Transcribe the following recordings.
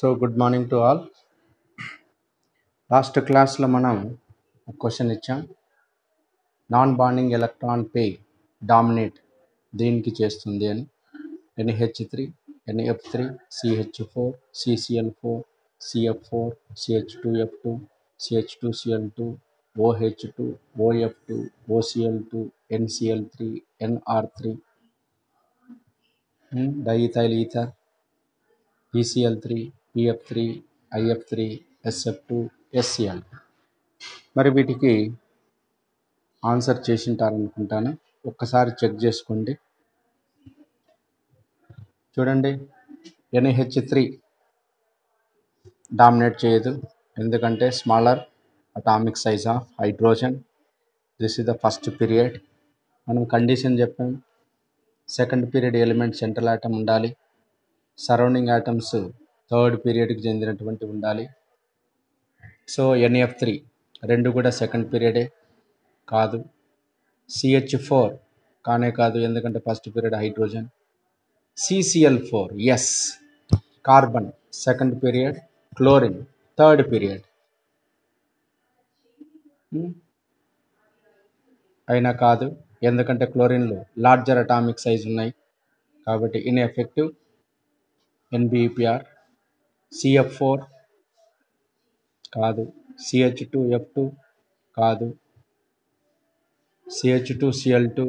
So good morning to all last క్లాస్లో మనం question ఇచ్చాం non bonding electron pair dominate దేనికి చేస్తుంది అని NH three NF three CH four CCl four CF four CH two F two CH two Cl two OH two OF two OCl two NCl three NR three diethyl ether ECl three PF three IF three SF two SCl మరి వీటికి answer చేసింటారనుకుంటాను ఒక్కసారి check చేసుకోండి చూడండి NH three dominate చేయదు ఎందుకంటే smaller atomic size of hydrogen this is the first period మనం condition చెప్పాం second period element central atom ఉండాలి సరౌండింగ్ ఐటమ్స్ థర్డ్ పీరియడ్కి చెందినటువంటి ఉండాలి సో ఎన్ఎఫ్ త్రీ రెండు కూడా సెకండ్ పీరియడే కాదు సిహెచ్ ఫోర్ కానే కాదు ఎందుకంటే first period hydrogen CCl four ఎస్ carbon second period chlorine third period అయినా కాదు ఎందుకంటే క్లోరిన్లు లార్జర్ అటామిక్ సైజ్ ఉన్నాయి కాబట్టి ఇన్ఎఫెక్టివ్ ఎన్బిఈపిఆర్ సిఎఫ్ ఫోర్ కాదు సిహెచ్ టూ ఎఫ్ టూ కాదు సిహెచ్ టూ సిఎల్ టూ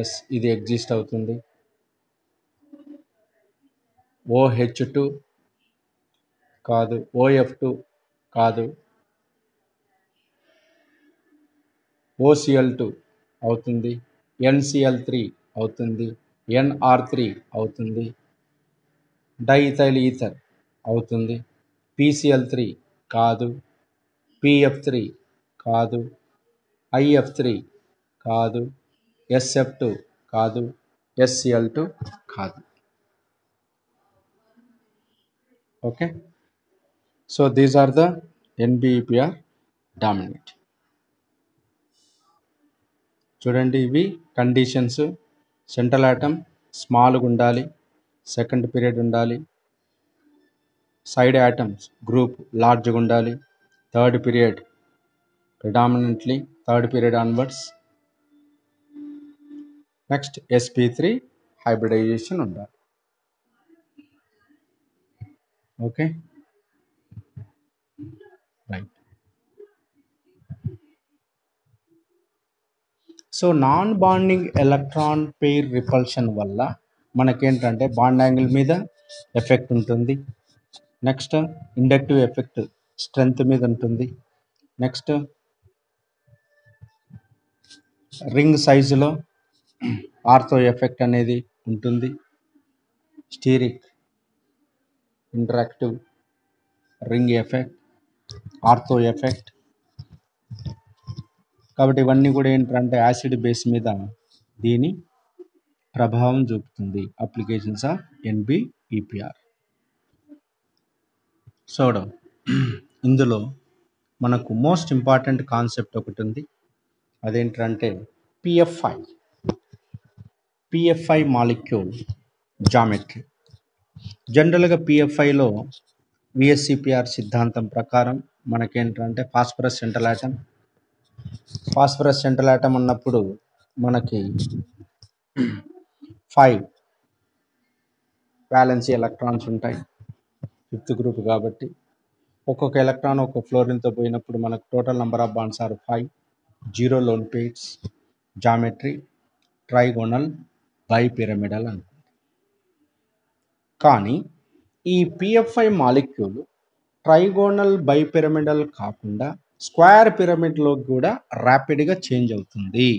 ఎస్ ఇది ఎగ్జిస్ట్ అవుతుంది ఓహెచ్ టూ కాదు ఓఎఫ్ టూ కాదు ఓసిఎల్ టూ అవుతుంది ఎన్సిఎల్ త్రీ అవుతుంది ఎన్ఆర్ త్రీ అవుతుంది డైథైల్ ఈథర్ అవుతుంది పీసీఎల్ త్రీ కాదు పిఎఫ్ త్రీ కాదు ఐఎఫ్ త్రీ కాదు ఎస్ఎఫ్ టూ కాదు ఎస్సిఎల్ టూ కాదు okay so these are the NBEPR dominate చూడండి ఇవి కండిషన్స్ సెంట్రల్ ఆటం స్మాల్గా ఉండాలి సెకండ్ పీరియడ్ ఉండాలి సైడ్ యాటమ్స్ గ్రూప్ లార్జ్గా ఉండాలి third period predominantly third period onwards next SP three hybridization ఉండాలి okay right so non bonding electron pair repulsion వల్ల మనకేంటంటే బాండ్ యాంగిల్ మీద ఎఫెక్ట్ ఉంటుంది నెక్స్ట్ ఇండక్టివ్ ఎఫెక్ట్ స్ట్రెంగ్త్ మీద ఉంటుంది నెక్స్ట్ రింగ్ సైజులో ఆర్థో ఎఫెక్ట్ అనేది ఉంటుంది steric interactive ring effect ortho effect కాబట్టి ఇవన్నీ కూడా ఏంటంటే యాసిడ్ బేస్ మీద దీని ప్రభావం చూపుతుంది అప్లికేషన్స్ ఆఫ్ ఎన్బిఈపిఆర్ సోడా ఇందులో మనకు మోస్ట్ ఇంపార్టెంట్ కాన్సెప్ట్ ఒకటి ఉంది అదేంటంటే పిఎఫ్ఐ పిఎఫ్ఐ మాలిక్యూల్ జామెట్రీ జనరల్గా పిఎఫ్ఐలో విఎస్సిపిఆర్ సిద్ధాంతం ప్రకారం మనకేంటంటే phosphorus central atom phosphorus central atom అన్నప్పుడు మనకి ఫైవ్ బ్యాలెన్సీ ఎలక్ట్రాన్స్ ఉంటాయి ఫిఫ్త్ గ్రూప్ కాబట్టి ఒక్కొక్క ఎలక్ట్రాన్ ఒక్కొక్క ఫ్లోరిన్తో పోయినప్పుడు మనకు total number of bonds are five zero lone pairs geometry trigonal by pyramidal అనుకుంది కానీ ఈ PFI molecule trigonal by pyramidal కాకుండా స్క్వేర్ పిరమిడ్లోకి కూడా ర్యాపిడ్గా చేంజ్ అవుతుంది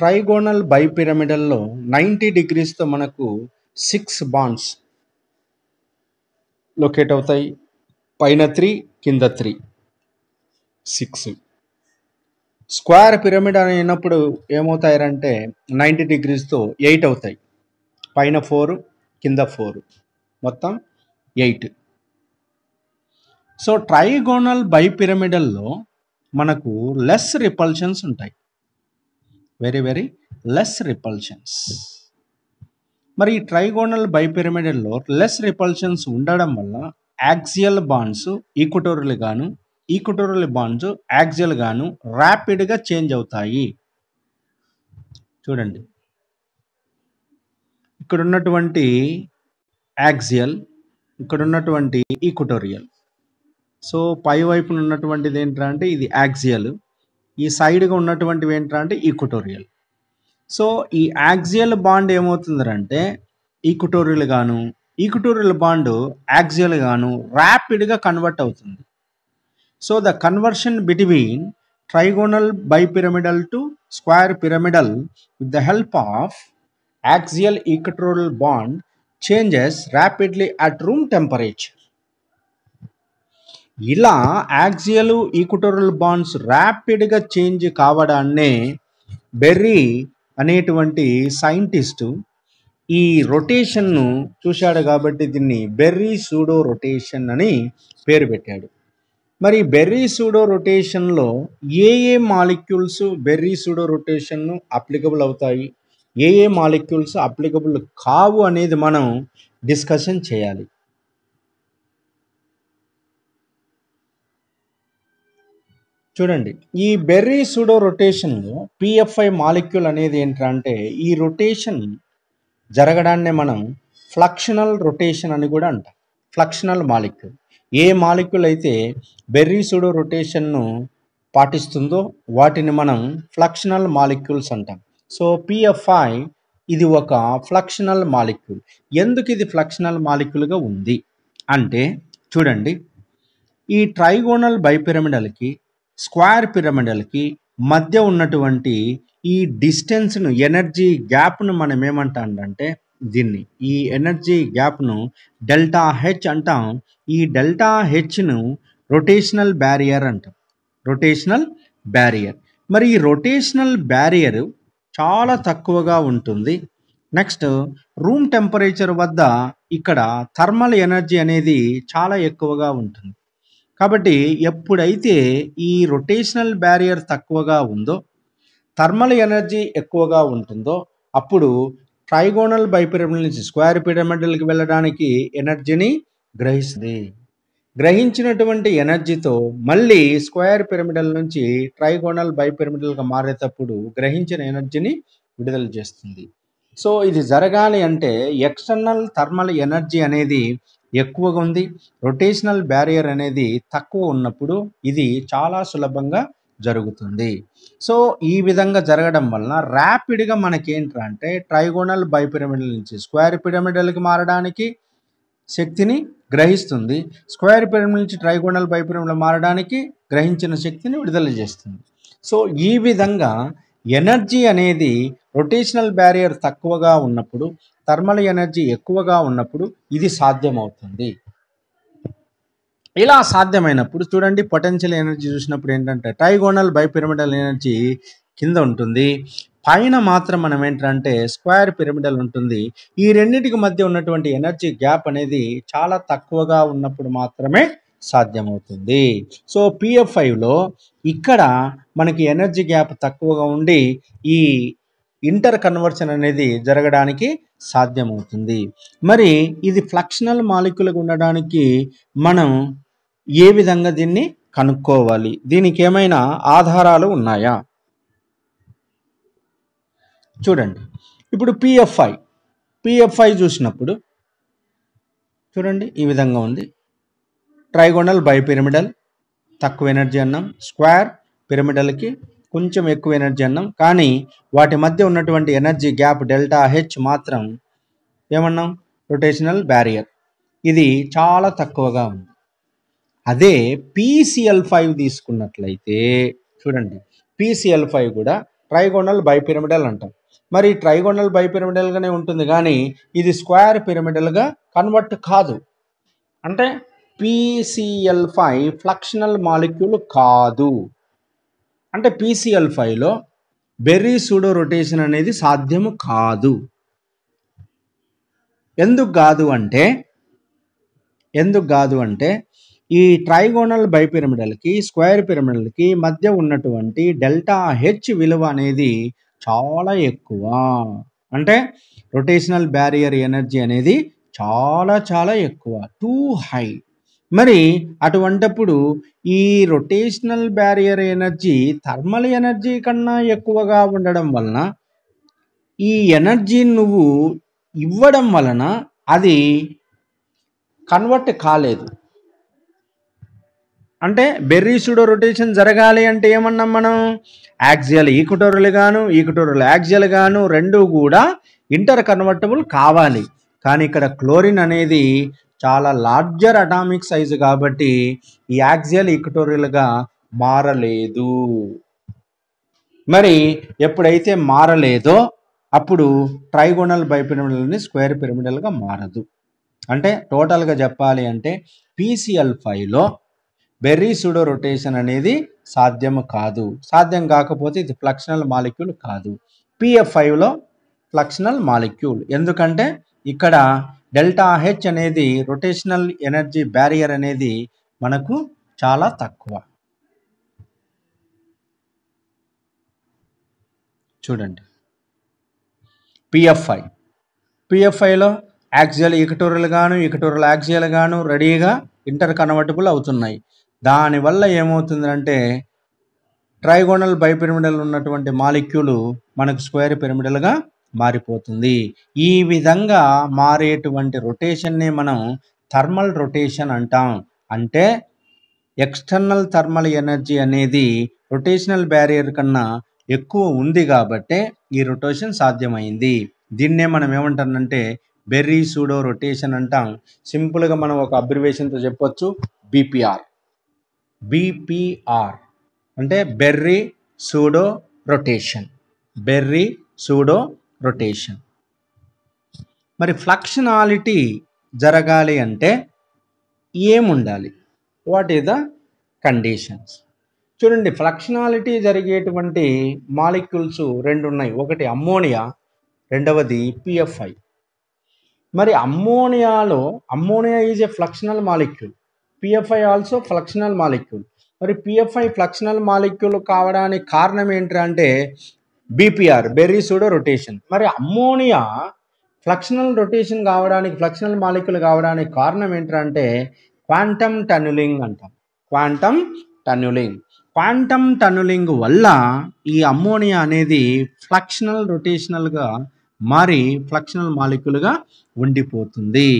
ట్రైగోనల్ బై పిరమిడల్లో నైంటీ డిగ్రీస్తో మనకు సిక్స్ బాండ్స్ లొకేట్ అవుతాయి పైన త్రీ కింద త్రీ సిక్స్ స్క్వేర్ పిరమిడ్ అని అయినప్పుడు ఏమవుతాయంటే నైంటీ డిగ్రీస్తో ఎయిట్ అవుతాయి పైన ఫోరు కింద ఫోరు మొత్తం ఎయిట్ సో ట్రైగోనల్ బై పిరమిడల్లో మనకు లెస్ రిపల్షన్స్ ఉంటాయి వెరీ వెరీ లెస్ రిపల్షన్స్ మరి ఈ ట్రైగోనల్ బైపిరమిడల్లో లెస్ రిపల్షన్స్ ఉండడం వల్ల యాక్సియల్ బాండ్స్ ఈక్వటోరియల్ గాను ఈక్వటోరియల్ బాండ్స్ యాక్సియల్ గాను ర్యాపిడ్గా చేంజ్ అవుతాయి చూడండి ఇక్కడ ఉన్నటువంటి యాక్సియల్ ఇక్కడ ఉన్నటువంటి ఈక్వటోరియల్ సో పై వైపున ఉన్నటువంటిది ఏంటంటే ఇది యాక్సియల్ ఈ సైడ్గా ఉన్నటువంటివి ఏంటంటే ఈక్వటోరియల్ సో ఈ యాక్సియల్ బాండ్ ఏమవుతుందంటే ఈక్వటోరియల్ గాను ఈక్వటోరియల్ బాండ్ యాక్సియల్ గాను ర్యాపిడ్గా కన్వర్ట్ అవుతుంది so the conversion between trigonal bipyramidal to square pyramidal with the help of axial equatorial bond changes rapidly at room temperature ఇలా యాక్సియల్ ఈక్వటోరియల్ బాండ్స్ ర్యాపిడ్గా change కావడాన్నే Berry అనేటువంటి scientist ఈ రొటేషన్ను చూశాడు కాబట్టి దీన్ని బెర్రీ సూడో రొటేషన్ అని పేరు పెట్టాడు మరి బెర్రీ సూడో రొటేషన్లో ఏ ఏ మాలిక్యూల్స్ బెర్రీ సూడో రొటేషన్ను అప్లికబుల్ అవుతాయి ఏ ఏ మాలిక్యూల్స్ అప్లికబుల్ కావు అనేది మనం డిస్కషన్ చేయాలి చూడండి ఈ Berry pseudo rotation PFI molecule అనేది ఏంటంటే ఈ రొటేషన్ జరగడాన్ని మనం ఫ్లక్షనల్ రొటేషన్ అని కూడా అంటాం ఫ్లక్షనల్ మాలిక్యూల్ ఏ మాలిక్యూల్ అయితే బెర్రీ సూడో రొటేషన్ను పాటిస్తుందో వాటిని మనం ఫ్లక్షనల్ మాలిక్యూల్స్ అంటాం సో పిఎఫ్ఐ ఇది ఒక ఫ్లక్షనల్ మాలిక్యూల్ ఎందుకు ఇది ఫ్లక్షనల్ మాలిక్యూల్గా ఉంది అంటే చూడండి ఈ ట్రైగోనల్ బైపిరమిడల్కి స్క్వేర్ పిరమిడల్కి మధ్య ఉన్నటువంటి ఈ డిస్టెన్స్ను ఎనర్జీ గ్యాప్ను మనం ఏమంటామంటే దీన్ని ఈ ఎనర్జీ గ్యాప్ను డెల్టా హెచ్ అంటాం ఈ డెల్టా హెచ్ను రొటేషనల్ బ్యారియర్ అంటాం రొటేషనల్ బ్యారియర్ మరి ఈ రొటేషనల్ బ్యారియర్ చాలా తక్కువగా ఉంటుంది నెక్స్ట్ రూమ్ టెంపరేచర్ వద్ద ఇక్కడ థర్మల్ ఎనర్జీ అనేది చాలా ఎక్కువగా ఉంటుంది కాబట్టి ఎప్పుడైతే ఈ రొటేషనల్ బ్యారియర్ తక్కువగా ఉందో థర్మల్ ఎనర్జీ ఎక్కువగా ఉంటుందో అప్పుడు ట్రైగోనల్ బైపిరమిడ్ నుంచి స్క్వేర్ పిరమిడల్కి వెళ్ళడానికి ఎనర్జీని గ్రహిస్తుంది గ్రహించినటువంటి ఎనర్జీతో మళ్ళీ స్క్వేర్ పిరమిడల్ నుంచి ట్రైగోనల్ బైపిరమిడల్గా మారేటప్పుడు గ్రహించిన ఎనర్జీని విడుదల చేస్తుంది సో ఇది జరగాలి అంటే ఎక్స్టర్నల్ థర్మల్ ఎనర్జీ అనేది ఎక్కువగా ఉంది రొటేషనల్ బ్యారియర్ అనేది తక్కువ ఉన్నప్పుడు ఇది చాలా సులభంగా జరుగుతుంది సో ఈ విధంగా జరగడం వలన ర్యాపిడ్గా మనకి ఏంటంటే ట్రైగోనల్ బైపిరమిడల్ నుంచి స్క్వేర్ పిరమిడల్కి మారడానికి శక్తిని గ్రహిస్తుంది స్క్వేర్ పిరమిడ్ నుంచి ట్రైగోనల్ బైపిరమిడల్ మారడానికి గ్రహించిన శక్తిని విడుదల చేస్తుంది సో ఈ విధంగా ఎనర్జీ అనేది రొటేషనల్ బ్యారియర్ తక్కువగా ఉన్నప్పుడు థర్మల్ ఎనర్జీ ఎక్కువగా ఉన్నప్పుడు ఇది సాధ్యమవుతుంది ఇలా సాధ్యమైనప్పుడు చూడండి పొటెన్షియల్ ఎనర్జీ చూసినప్పుడు ఏంటంటే టైగోనల్ బైపిరమిడల్ ఎనర్జీ కింద ఉంటుంది పైన మాత్రం మనం ఏంటంటే స్క్వేర్ పిరమిడల్ ఉంటుంది ఈ రెండింటికి మధ్య ఉన్నటువంటి ఎనర్జీ గ్యాప్ అనేది చాలా తక్కువగా ఉన్నప్పుడు మాత్రమే సాధ్యమవుతుంది సో పిఎఫ్ఐలో ఇక్కడ మనకి ఎనర్జీ గ్యాప్ తక్కువగా ఉండి ఈ ఇంటర్ కన్వర్షన్ అనేది జరగడానికి సాధ్యమవుతుంది మరి ఇది ఫ్లక్షనల్ మాలిక్యులకు ఉండడానికి మనం ఏ విధంగా దీన్ని కనుక్కోవాలి దీనికి ఏమైనా ఆధారాలు ఉన్నాయా చూడండి ఇప్పుడు పిఎఫ్ఐ పిఎఫ్ఐ చూసినప్పుడు చూడండి ఈ విధంగా ఉంది ట్రైగోనల్ బైపిరమిడల్ తక్కువ ఎనర్జీ అన్నాం స్క్వేర్ పిరమిడల్కి కొంచెం ఎక్కువ ఎనర్జీ అన్నాం కానీ వాటి మధ్య ఉన్నటువంటి ఎనర్జీ గ్యాప్ డెల్టా హెచ్ మాత్రం ఏమన్నాం రొటేషనల్ బ్యారియర్ ఇది చాలా తక్కువగా ఉంది అదే పీసీఎల్ ఫైవ్ తీసుకున్నట్లయితే చూడండి పీసీఎల్ ఫైవ్ కూడా ట్రైగోనల్ బైపిరమిడల్ అంటాం మరి ట్రైగోనల్ బైపిరమిడల్గానే ఉంటుంది కానీ ఇది స్క్వేర్ పిరమిడల్గా కన్వర్ట్ కాదు అంటే పీసీఎల్ ఫైవ్ ఫ్లక్షనల్ మాలిక్యూల్ కాదు అంటే పీసీఎల్ ఫైవ్లో బెర్రీ సూడో రొటేషన్ అనేది సాధ్యము కాదు ఎందుకు కాదు అంటే ఎందుకు కాదు అంటే ఈ ట్రైగోనల్ బైపిరమిడల్కి స్క్వేర్ పిరమిడల్కి మధ్య ఉన్నటువంటి డెల్టా హెచ్ విలువ అనేది చాలా ఎక్కువ అంటే రొటేషనల్ బ్యారియర్ ఎనర్జీ అనేది చాలా చాలా ఎక్కువ టూ హై మరి అటువంటప్పుడు ఈ rotational barrier energy thermal energy కన్నా ఎక్కువగా ఉండడం వలన ఈ ఎనర్జీ నువ్వు ఇవ్వడం వలన అది కన్వర్ట్ కాలేదు అంటే సుడో రొటేషన్ జరగాలి అంటే ఏమన్నాం మనం యాక్జియల్ ఈక్వటోరల్ గాను ఈక్వటోరల్ యాక్జియల్ గాను రెండు కూడా ఇంటర్ కన్వర్టబుల్ కావాలి కానీ ఇక్కడ క్లోరిన్ అనేది చాలా లార్జర్ అటామిక్ సైజు కాబట్టి ఈ యాక్సియల్ ఈక్వటోరియల్గా మారలేదు మరి ఎప్పుడైతే మారలేదో అప్పుడు ట్రైగోనల్ బైపిరమిడల్ని స్క్వేర్ పిరమిడల్గా మారదు అంటే టోటల్గా చెప్పాలి అంటే పీసీఎల్ ఫైవ్లో బెర్రీ సూడో రొటేషన్ అనేది సాధ్యము కాదు సాధ్యం కాకపోతే ఇది ఫ్లక్షనల్ మాలిక్యూల్ కాదు పిఎఫ్ ఫైవ్లో ఫ్లక్షనల్ మాలిక్యూల్ ఎందుకంటే ఇక్కడ డెల్టా హెచ్ అనేది రొటేషనల్ ఎనర్జీ బ్యారియర్ అనేది మనకు చాలా తక్కువ చూడండి పిఎఫ్ఐ పిఎఫ్ఐలో యాక్సియల్ ఇకటూరలు గాను ఈకటోరల్ యాక్సియల్ గాను రెడీగా ఇంటర్ కన్వర్టబుల్ అవుతున్నాయి దానివల్ల ఏమవుతుందంటే ట్రైగోనల్ బైపిరమిడల్ ఉన్నటువంటి మాలిక్యూలు మనకు స్క్వేర్ పిరమిడల్గా మారిపోతుంది ఈ విధంగా మారేటువంటి రొటేషన్నే మనం థర్మల్ రొటేషన్ అంటాం అంటే ఎక్స్టర్నల్ థర్మల్ ఎనర్జీ అనేది రొటేషనల్ బ్యారియర్ కన్నా ఎక్కువ ఉంది కాబట్టే ఈ రొటేషన్ సాధ్యమైంది దీన్నే మనం ఏమంటానంటే బెర్రీ సూడో రొటేషన్ అంటాం సింపుల్గా మనం ఒక అబ్రివేషన్తో చెప్పొచ్చు బీపీఆర్ బీపీఆర్ అంటే Berry pseudo rotation Berry pseudo rotation మరి ఫ్లక్షనాలిటీ జరగాలి అంటే ఏముండాలి వాట్ ఈ ద కండిషన్స్ చూడండి ఫ్లక్షనాలిటీ జరిగేటువంటి మాలిక్యూల్స్ రెండు ఉన్నాయి ఒకటి అమ్మోనియా రెండవది పిఎఫ్ఐ మరి అమ్మోనియాలో ammonia is a fluxional molecule PFI also fluxional molecule మరి పిఎఫ్ఐ ఫ్లక్షనల్ మాలిక్యూల్ కావడానికి కారణం ఏంటంటే బీపీఆర్ బెర్రీ సూడో రొటేషన్ మరి అమ్మోనియా ఫ్లక్షనల్ రొటేషన్ కావడానికి ఫ్లక్షనల్ మాలిక్యుల్ కావడానికి కారణం ఏంటంటే క్వాంటమ్ టన్నులింగ్ అంటాం క్వాంటమ్ టన్నులింగ్ క్వాంటమ్ టన్నులింగ్ వల్ల ఈ అమ్మోనియా అనేది ఫ్లక్షనల్ రొటేషనల్గా మారి ఫ్లక్షనల్ మాలిక్యులుగా ఉండిపోతుంది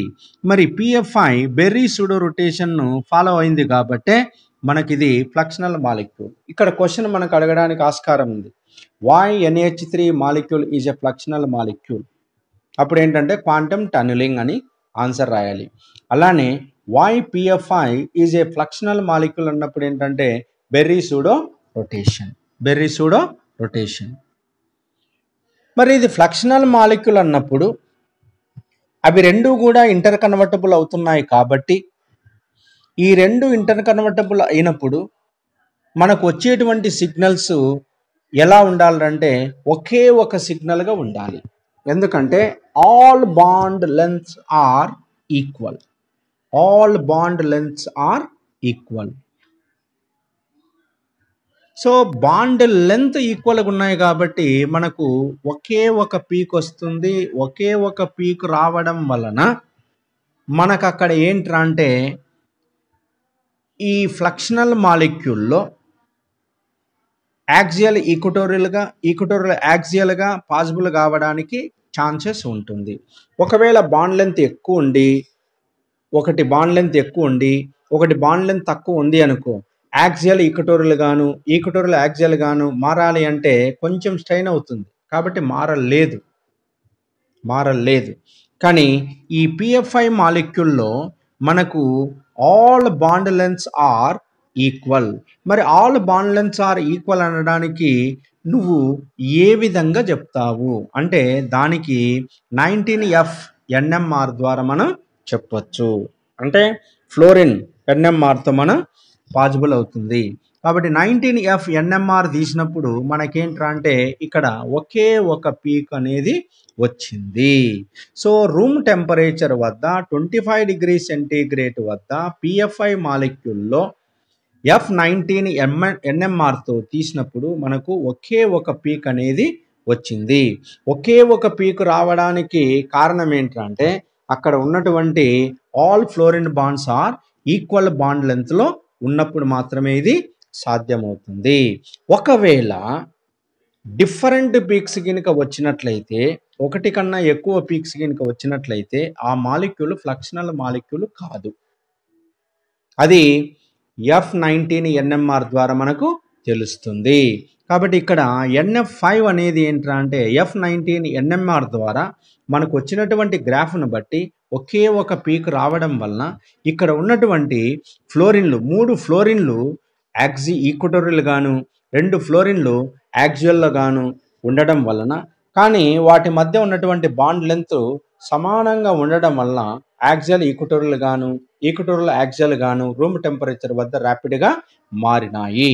మరి పిఎఫ్ఐ బెర్రీ సూడో రొటేషన్ను ఫాలో అయింది కాబట్టే మనకిది ఫ్లక్షనల్ మాలిక్యూల్ ఇక్కడ క్వశ్చన్ మనకు అడగడానికి ఆస్కారం ఉంది why NH three molecule is a fluxional molecule అప్పుడు ఏంటంటే క్వాంటమ్ టనలింగ్ అని ఆన్సర్ రాయాలి అలానే why PFI is a fluxional molecule అన్నప్పుడు ఏంటంటే Berry pseudo rotation Berry pseudo rotation మరి ఇది ఫ్లక్షనల్ మాలిక్యూల్ అన్నప్పుడు అవి రెండు కూడా ఇంటర్ కన్వర్టబుల్ అవుతున్నాయి కాబట్టి ఈ రెండు ఇంటర్ కన్వర్టబుల్ అయినప్పుడు మనకు వచ్చేటువంటి సిగ్నల్స్ ఎలా ఉండాలంటే ఒకే ఒక సిగ్నల్గా ఉండాలి ఎందుకంటే all bond lengths are equal all bond lengths are equal so bond length ఈక్వల్గా ఉన్నాయి కాబట్టి మనకు ఒకే ఒక పీక్ వస్తుంది ఒకే ఒక పీక్ రావడం వలన మనకు అక్కడ ఏంట్రా అంటే ఈ ఫ్లక్షనల్ మాలిక్యూల్లో యాక్సియల్ ఈక్వటోరియల్గా ఈక్వటోరియల్ యాక్సియల్గా పాజిబుల్ కావడానికి ఛాన్సెస్ ఉంటుంది ఒకవేళ బాండ్ లెంత్ ఎక్కువ ఉండి ఒకటి బాండ్ లెంత్ ఎక్కువ ఉండి ఒకటి బాండ్ లెంత్ తక్కువ ఉంది అనుకో యాక్సియల్ ఈక్వటోరియల్ గాను ఈక్వటోరియల్ యాక్సియల్ గాను మారాలి అంటే కొంచెం స్ట్రెయిన్ అవుతుంది కాబట్టి మారలేదు మారలేదు కానీ ఈ పిఎఫ్ఐ మాలిక్యూల్లో మనకు all bond lengths are equal మరి ఆల్ బాండ్ ఆర్ ఈక్వల్ అనడానికి నువ్వు ఏ విధంగా చెప్తావు అంటే దానికి నైన్టీన్ ఎఫ్ ఎన్ఎంఆర్ ద్వారా మనం చెప్పవచ్చు అంటే ఫ్లోరిన్ ఎన్ఎంఆర్తో మనం పాజిబుల్ అవుతుంది కాబట్టి నైన్టీన్ ఎఫ్ ఎన్ఎంఆర్ తీసినప్పుడు మనకేంట్రా అంటే ఇక్కడ ఒకే ఒక పీక్ అనేది వచ్చింది సో రూమ్ టెంపరేచర్ వద్ద ట్వంటీ ఫైవ్ డిగ్రీ సెంటీగ్రేడ్ వద్ద పిఎఫ్ఐ మాలిక్యూల్లో ఎఫ్ నైన్టీన్ ఎంఎ ఎన్ఎంఆర్తో తీసినప్పుడు మనకు ఒకే ఒక పీక్ అనేది వచ్చింది ఒకే ఒక పీక్ రావడానికి కారణం ఏంటంటే అక్కడ ఉన్నటువంటి all fluorine bonds are equal bond లెంత్లో ఉన్నప్పుడు మాత్రమే ఇది సాధ్యమవుతుంది ఒకవేళ డిఫరెంట్ పీక్స్ కనుక వచ్చినట్లయితే ఒకటి కన్నా ఎక్కువ పీక్స్ కనుక వచ్చినట్లయితే ఆ మాలిక్యూల్ ఫ్లక్షనల్ మాలిక్యూల్ కాదు అది ఎఫ్ నైన్టీన్ ఎన్ఎంఆర్ ద్వారా మనకు తెలుస్తుంది కాబట్టి ఇక్కడ ఎన్ఎఫ్ ఫైవ్ అనేది ఏంట్రా అంటే ఎఫ్ నైన్టీన్ ఎన్ఎంఆర్ ద్వారా మనకు వచ్చినటువంటి గ్రాఫ్ను బట్టి ఒకే ఒక పీక్ రావడం వలన ఇక్కడ ఉన్నటువంటి ఫ్లోరిన్లు మూడు ఫ్లోరిన్లు యాక్సి ఈక్వటోరియల్ గాను రెండు ఫ్లోరిన్లు యాక్జువల్లో గాను ఉండడం వలన కానీ వాటి మధ్య ఉన్నటువంటి బాండ్ లెంత్ సమానంగా ఉండడం వలన యాక్జల్ ఈక్వటోరియల్ గాను ఈక్వటోరియల్ యాక్జల్ గాను రూమ్ టెంపరేచర్ వద్ద ర్యాపిడ్గా మారినాయి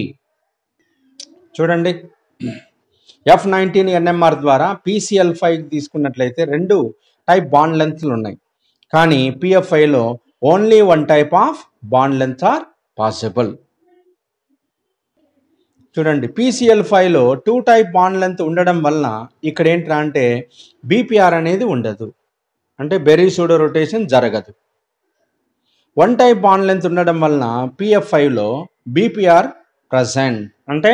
చూడండి ఎఫ్ నైన్టీన్ ఎన్ఎంఆర్ ద్వారా పీసీఎల్ ఫైవ్ తీసుకున్నట్లయితే రెండు టైప్ బాండ్ లెంత్లు ఉన్నాయి కానీ పిఎఫ్ఐలో only one type of bond length are possible చూడండి పీసీఎల్ ఫైవ్లో టూ టైప్ బాండ్ లెంత్ ఉండడం వలన ఇక్కడ ఏంట్రా అంటే బీపీఆర్ అనేది ఉండదు అంటే సూడో రొటేషన్ జరగదు వన్ టైప్ ఆన్ లెంత్ ఉండడం వలన పిఎఫ్ ఫైవ్లో బీపీఆర్ ప్రజెంట్ అంటే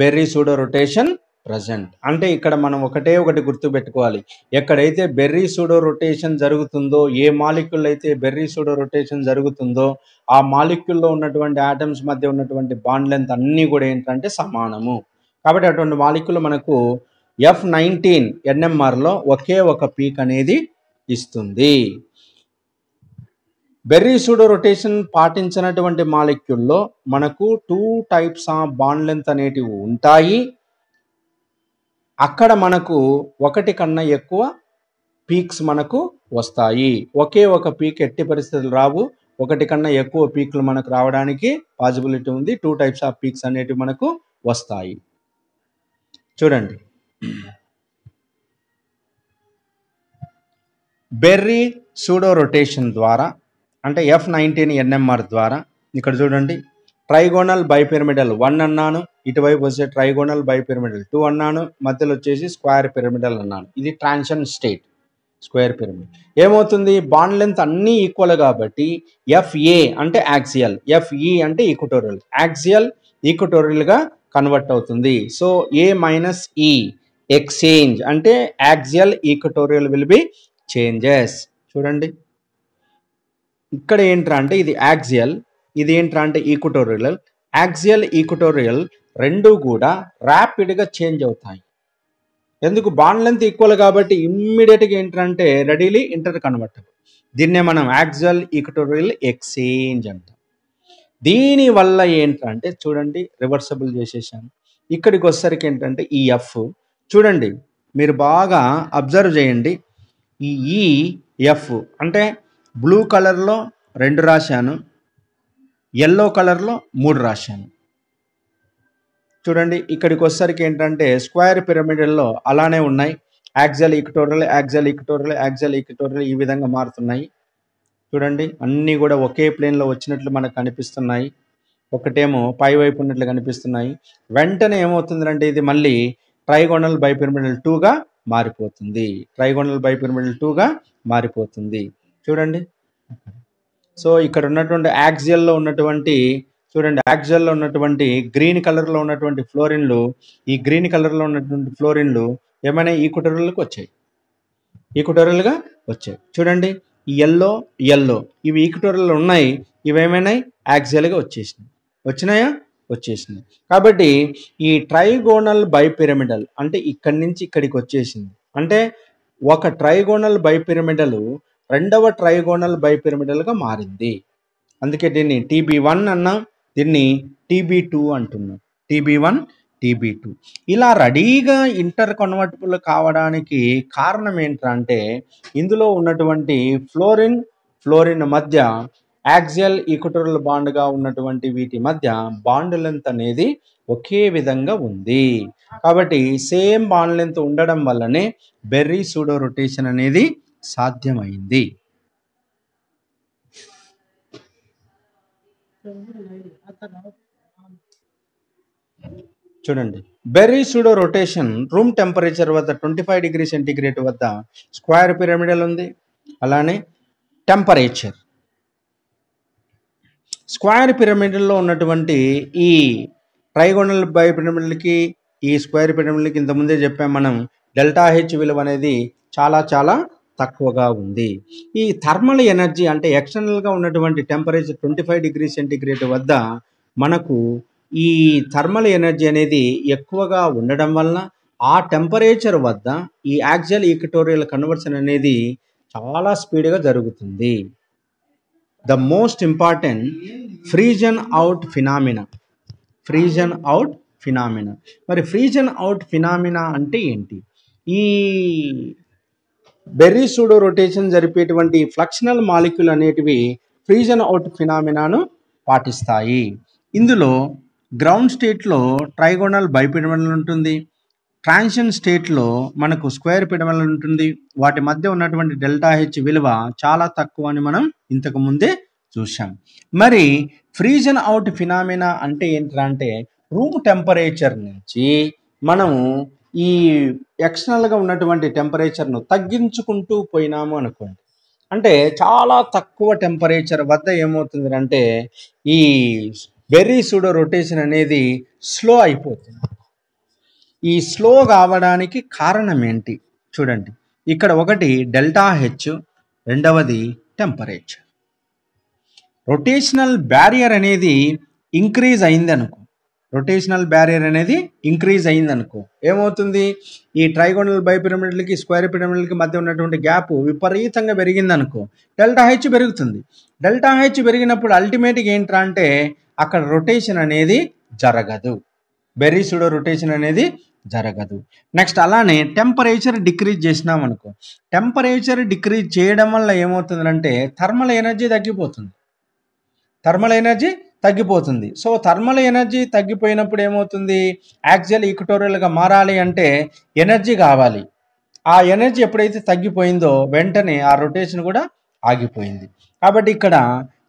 బెర్రీ సూడో రొటేషన్ ప్రజెంట్ అంటే ఇక్కడ మనం ఒకటే ఒకటి గుర్తుపెట్టుకోవాలి ఎక్కడైతే బెర్రీ సూడో రొటేషన్ జరుగుతుందో ఏ మాలిక్యుల్ అయితే బెర్రీ సూడో రొటేషన్ జరుగుతుందో ఆ మాలిక్యుల్లో ఉన్నటువంటి ఆటమ్స్ మధ్య ఉన్నటువంటి బాండ్ లెంత్ అన్నీ కూడా ఏంటంటే సమానము కాబట్టి అటువంటి మాలిక్యులు మనకు ఎఫ్ నైన్టీన్ ఎన్ఎంఆర్లో ఒకే ఒక పీక్ అనేది ఇస్తుంది బెర్రీ సూడో రొటేషన్ పాటించినటువంటి మాలిక్యుల్లో మనకు two types of bond length అనేటివి ఉంటాయి అక్కడ మనకు ఒకటి కన్నా ఎక్కువ పీక్స్ మనకు వస్తాయి ఒకే ఒక పీక్ ఎట్టి పరిస్థితులు రావు ఒకటి కన్నా ఎక్కువ పీక్లు మనకు రావడానికి పాజిబిలిటీ ఉంది టూ టైప్స్ ఆఫ్ పీక్స్ అనేటివి మనకు వస్తాయి చూడండి బెర్రీ సూడో రొటేషన్ ద్వారా అంటే ఎఫ్ నైన్టీన్ ఎన్ఎంఆర్ ద్వారా ఇక్కడ చూడండి ట్రైగోనల్ బైపిరమిడల్ వన్ అన్నాను ఇటువైపు వచ్చే ట్రైగోనల్ బైపిరమిడల్ టూ అన్నాను మధ్యలో వచ్చేసి స్క్వేర్ పిరమిడల్ అన్నాను ఇది ట్రాన్షన్ స్టేట్ స్క్వేర్ పిరమిడ్ ఏమవుతుంది బాండ్ లెంత్ అన్నీ ఈక్వల్ కాబట్టి ఎఫ్ఏ అంటే యాక్సియల్ ఎఫ్ఈ అంటే ఈక్వటోరియల్ యాక్సియల్ ఈక్వటోరియల్గా కన్వర్ట్ అవుతుంది so A minus E exchange అంటే axial equatorial will be changes చూడండి ఇక్కడ ఏంట్రా అంటే ఇది యాక్సియల్ ఇది ఏంట్రా అంటే ఈక్వటోరియల్ యాక్సియల్ ఈక్వటోరియల్ రెండు కూడా ర్యాపిడ్గా చేంజ్ అవుతాయి ఎందుకు బాండ్ లెంత్ ఈక్వల్ కాబట్టి ఇమ్మీడియట్గా ఏంటంటే రెడీలీ ఇంటర్ కన్వర్టబుల్ దీన్నే మనం యాక్సియల్ ఈక్వటోరియల్ ఎక్స్చేంజ్ అంటాం దీని వల్ల ఏంటంటే చూడండి రివర్సబుల్ చేసేసాను ఇక్కడికి వచ్చేసరికి ఏంటంటే ఈ ఎఫ్ చూడండి మీరు బాగా అబ్జర్వ్ చేయండి ఈ ఈఎఫ్ e, అంటే బ్లూ కలర్లో రెండు రాశాను ఎల్లో కలర్లో మూడు రాశాను చూడండి ఇక్కడికి వచ్చేసరికి ఏంటంటే స్క్వేర్ పిరమిడల్లో అలానే ఉన్నాయి యాక్జల్ ఈక్టోరల్ యాక్జల్ ఈక్టోరల్ యాక్జల్ ఈక్టోరల్ ఈ విధంగా మారుతున్నాయి చూడండి అన్నీ కూడా ఒకే ప్లేన్లో వచ్చినట్లు మనకు కనిపిస్తున్నాయి ఒకటేమో పై వైపు ఉన్నట్లు కనిపిస్తున్నాయి వెంటనే ఏమవుతుందంటే ఇది మళ్ళీ ట్రైగోనల్ బైపిరమిడల్ టూగా మారిపోతుంది ట్రైగోనల్ బైపిరమిడల్ టూగా మారిపోతుంది చూడండి సో ఇక్కడ ఉన్నటువంటి యాక్జియల్లో ఉన్నటువంటి చూడండి యాక్జియల్లో ఉన్నటువంటి గ్రీన్ కలర్లో ఉన్నటువంటి ఫ్లోరిన్లు ఈ గ్రీన్ కలర్లో ఉన్నటువంటి ఫ్లోరిన్లు ఏమైనా ఈక్వటోరియల్కి వచ్చాయి ఈక్వటోరియల్గా వచ్చాయి చూడండి ఎల్లో ఎల్లో ఇవి ఈక్వటోరియల్ ఉన్నాయి ఇవేమైనాయి యాక్జియల్గా వచ్చేసినాయి వచ్చినాయా వచ్చేసింది కాబట్టి ఈ ట్రైగోనల్ బైపిరమిడల్ అంటే ఇక్కడి నుంచి ఇక్కడికి వచ్చేసింది అంటే ఒక ట్రైగోనల్ బైపిరమిడల్ రెండవ ట్రైగోనల్ బైపిరమిడల్గా మారింది అందుకే దీన్ని టీబీ వన్ అన్నా దీన్ని టీబీ టూ అంటున్నాం టీబీ వన్ టీబీ టూ ఇలా రెడీగా ఇంటర్ కన్వర్టబుల్ కావడానికి కారణం ఏంటంటే ఇందులో ఉన్నటువంటి ఫ్లోరిన్ ఫ్లోరిన్ మధ్య యాక్సియల్ ఈక్వటోరల్ బాండ్గా ఉన్నటువంటి వీటి మధ్య బాండ్ లెంత్ అనేది ఒకే విధంగా ఉంది కాబట్టి సేమ్ బాండ్ లెంత్ ఉండడం వల్లనే బెర్రీ సూడో రొటేషన్ అనేది సాధ్యమైంది చూడండి Berry pseudo rotation room temperature వద్ద ట్వంటీ ఫైవ్ డిగ్రీ సెంటీగ్రేడ్ వద్ద స్క్వేర్ పిరమిడల్ ఉంది అలానే టెంపరేచర్ స్క్వేర్ పిరమిడ్లో ఉన్నటువంటి ఈ ట్రైగోనల్ బై పిరమిడ్లకి ఈ స్క్వేర్ పిరమిడ్లకి ఇంతకుముందే చెప్పాం మనం డెల్టా హెచ్ విలువ అనేది చాలా చాలా తక్కువగా ఉంది ఈ థర్మల్ ఎనర్జీ అంటే ఎక్స్టర్నల్గా ఉన్నటువంటి temperature twenty five degree centigrade వద్ద మనకు ఈ థర్మల్ ఎనర్జీ అనేది ఎక్కువగా ఉండడం వలన ఆ టెంపరేచర్ వద్ద ఈ యాక్చువల్ ఈక్వటోరియల్ కన్వర్షన్ అనేది చాలా స్పీడ్గా జరుగుతుంది the most important frozen out phenomena frozen out phenomena మరి ఫ్రీజన్ అవుట్ ఫినామినా అంటే ఏంటి ఈ బెర్రీ సూడో రొటేషన్ జరిపేటువంటి ఫ్లక్షనల్ మాలిక్యూల్ అనేటివి ఫ్రీజన్ అవుట్ ఫినామినాను పాటిస్తాయి ఇందులో గ్రౌండ్ స్టేట్లో ట్రైగోనల్ బైపిడమల్ ఉంటుంది ట్రాన్షన్ స్టేట్లో మనకు స్క్వేర్ పిడమలు ఉంటుంది వాటి మధ్య ఉన్నటువంటి డెల్టా హెచ్ విలువ చాలా తక్కువ అని మనం ఇంతకు ముందే చూసాం మరి ఫ్రీజన్ అవుట్ ఫినామినా అంటే ఏంటంటే అంటే రూమ్ టెంపరేచర్ నుంచి మనము ఈ ఎక్స్టర్నల్గా ఉన్నటువంటి టెంపరేచర్ను తగ్గించుకుంటూ పోయినాము అనుకోండి అంటే చాలా తక్కువ టెంపరేచర్ వద్ద ఏమవుతుంది అంటే ఈ వెర్రీ సూడో రొటేషన్ అనేది స్లో అయిపోతుంది ఈ స్లో కావడానికి కారణం ఏంటి చూడండి ఇక్కడ ఒకటి డెల్టా హెచ్ రెండవది టెంపరేచర్ రొటేషనల్ బ్యారియర్ అనేది ఇంక్రీజ్ అయిందనుకో రొటేషనల్ బ్యారియర్ అనేది ఇంక్రీజ్ అయిందనుకో ఏమవుతుంది ఈ ట్రైగోనల్ బైపిరమిడ్లకి స్క్వేర్ పిరమిడ్లకి మధ్య ఉన్నటువంటి గ్యాప్ విపరీతంగా పెరిగింది అనుకో డెల్టా హెచ్ పెరుగుతుంది డెల్టా హెచ్ పెరిగినప్పుడు అల్టిమేట్గా ఏంట్రా అంటే అక్కడ రొటేషన్ అనేది జరగదు బెర్రీ సుడో రొటేషన్ అనేది జరగదు నెక్స్ట్ అలానే టెంపరేచర్ డిక్రీజ్ చేసినాం అనుకో టెంపరేచర్ డిక్రీజ్ చేయడం వల్ల ఏమవుతుందంటే థర్మల్ ఎనర్జీ తగ్గిపోతుంది థర్మల్ ఎనర్జీ తగ్గిపోతుంది సో థర్మల్ ఎనర్జీ తగ్గిపోయినప్పుడు ఏమవుతుంది యాక్చువల్ ఈక్టోరియల్గా మారాలి అంటే ఎనర్జీ కావాలి ఆ ఎనర్జీ ఎప్పుడైతే తగ్గిపోయిందో వెంటనే ఆ రొటేషన్ కూడా ఆగిపోయింది కాబట్టి ఇక్కడ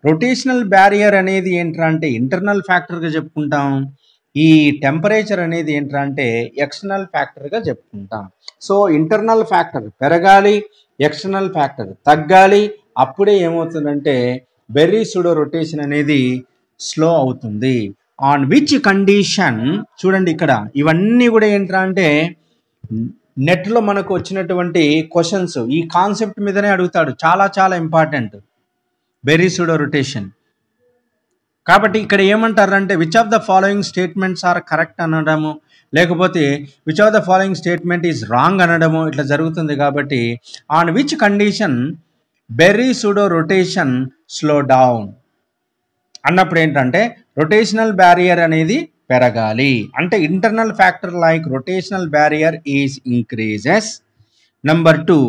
రొటేషనల్ బ్యారియర్ అనేది ఏంటంటే ఇంటర్నల్ ఫ్యాక్టర్గా చెప్పుకుంటాం ఈ టెంపరేచర్ అనేది ఏంటంటే ఎక్స్టర్నల్ ఫ్యాక్టర్గా చెప్పుకుంటాం సో ఇంటర్నల్ ఫ్యాక్టర్ పెరగాలి ఎక్స్టర్నల్ ఫ్యాక్టర్ తగ్గాలి అప్పుడే ఏమవుతుందంటే బెర్రీ సుడో రొటేషన్ అనేది స్లో అవుతుంది ఆన్ విచ్ కండిషన్ చూడండి ఇక్కడ ఇవన్నీ కూడా ఏంటంటే నెట్లో మనకు వచ్చినటువంటి క్వశ్చన్స్ ఈ కాన్సెప్ట్ మీదనే అడుగుతాడు చాలా చాలా ఇంపార్టెంట్ బెర్రీ సుడో రొటేషన్ కాబట్టి ఇక్కడ ఏమంటారంటే which of the following statements are correct అనడము లేకపోతే which of the following statement is wrong అనడము ఇట్లా జరుగుతుంది కాబట్టి on which condition Berry pseudo rotation slow down అన్నప్పుడు ఏంటంటే రొటేషనల్ బ్యారియర్ అనేది పెరగాలి అంటే internal factor like rotational barrier is increases number two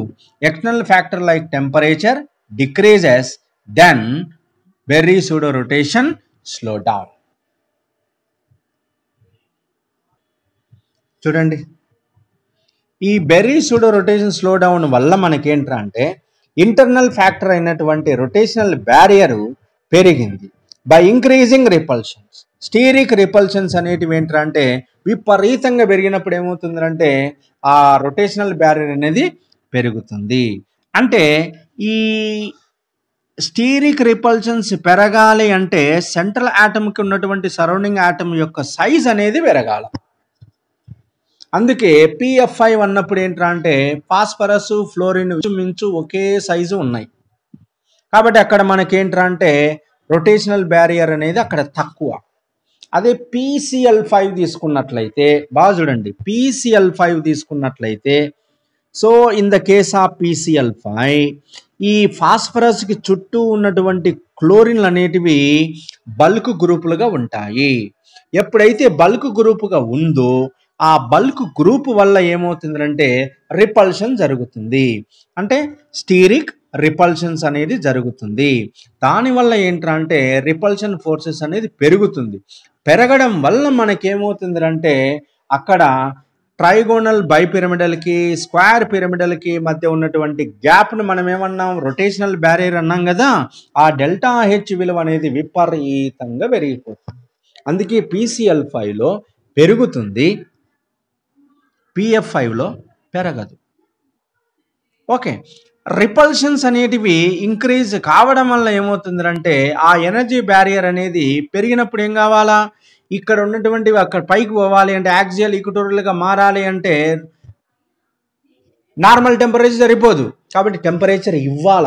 external factor like temperature decreases then Berry pseudo rotation slow down చూడండి ఈ Berry pseudo rotation slow down వల్ల మనకేంట్రా అంటే ఇంటర్నల్ ఫ్యాక్టర్ అయినటువంటి రొటేషనల్ బ్యారియర్ పెరిగింది by increasing repulsions steric repulsions అనేటివి ఏంట్రా అంటే విపరీతంగా పెరిగినప్పుడు ఏమవుతుందంటే ఆ రొటేషనల్ బ్యారియర్ అనేది పెరుగుతుంది అంటే ఈ స్టీరిక్ రిపల్షన్స్ పెరగాలి అంటే సెంట్రల్ యాటమ్కి ఉన్నటువంటి సరౌండింగ్ యాటమ్ యొక్క సైజ్ అనేది పెరగాల అందుకే పిఎఫ్ఐ అన్నప్పుడు ఏంట్రా అంటే ఫాస్ఫరస్ ఫ్లోరిన్ మించు ఒకే సైజు ఉన్నాయి కాబట్టి అక్కడ మనకేంట్రా అంటే రొటేషనల్ బ్యారియర్ అనేది అక్కడ తక్కువ అదే పీసీఎల్ ఫైవ్ తీసుకున్నట్లయితే బాగా చూడండి పీసీఎల్ ఫైవ్ తీసుకున్నట్లయితే so in the case of PCL five ఈ ఫాస్ఫరస్కి చుట్టూ ఉన్నటువంటి క్లోరిన్లు అనేటివి బల్క్ గ్రూపులుగా ఉంటాయి ఎప్పుడైతే బల్క్ గ్రూపుగా ఉందో ఆ బల్క్ గ్రూప్ వల్ల ఏమవుతుందంటే రిపల్షన్ జరుగుతుంది అంటే స్టీరిక్ రిపల్షన్స్ అనేది జరుగుతుంది దానివల్ల ఏంటంటే రిపల్షన్ ఫోర్సెస్ అనేది పెరుగుతుంది పెరగడం వల్ల మనకేమవుతుందంటే అక్కడ ట్రైగోనల్ బైపిరమిడల్కి స్క్వేర్ పిరమిడల్కి మధ్య ఉన్నటువంటి గ్యాప్ను మనం ఏమన్నాం రొటేషనల్ బ్యారియర్ అన్నాం కదా ఆ డెల్టా హెచ్ విలువ అనేది విపరీతంగా పెరిగిపోతుంది అందుకే పీసీఎల్ ఫైవ్లో పెరుగుతుంది పిఎఫ్ ఫైవ్లో పెరగదు ఓకే రిపల్షన్స్ అనేటివి ఇంక్రీజ్ కావడం వల్ల ఏమవుతుందంటే ఆ ఎనర్జీ బ్యారియర్ అనేది పెరిగినప్పుడు ఏం కావాలా ఇక్కడ ఉన్నటువంటివి అక్కడ పైకి పోవాలి అంటే యాక్సియల్ ఈక్వటోరియల్గా మారాలి అంటే నార్మల్ టెంపరేచర్ సరిపోదు కాబట్టి టెంపరేచర్ ఇవ్వాల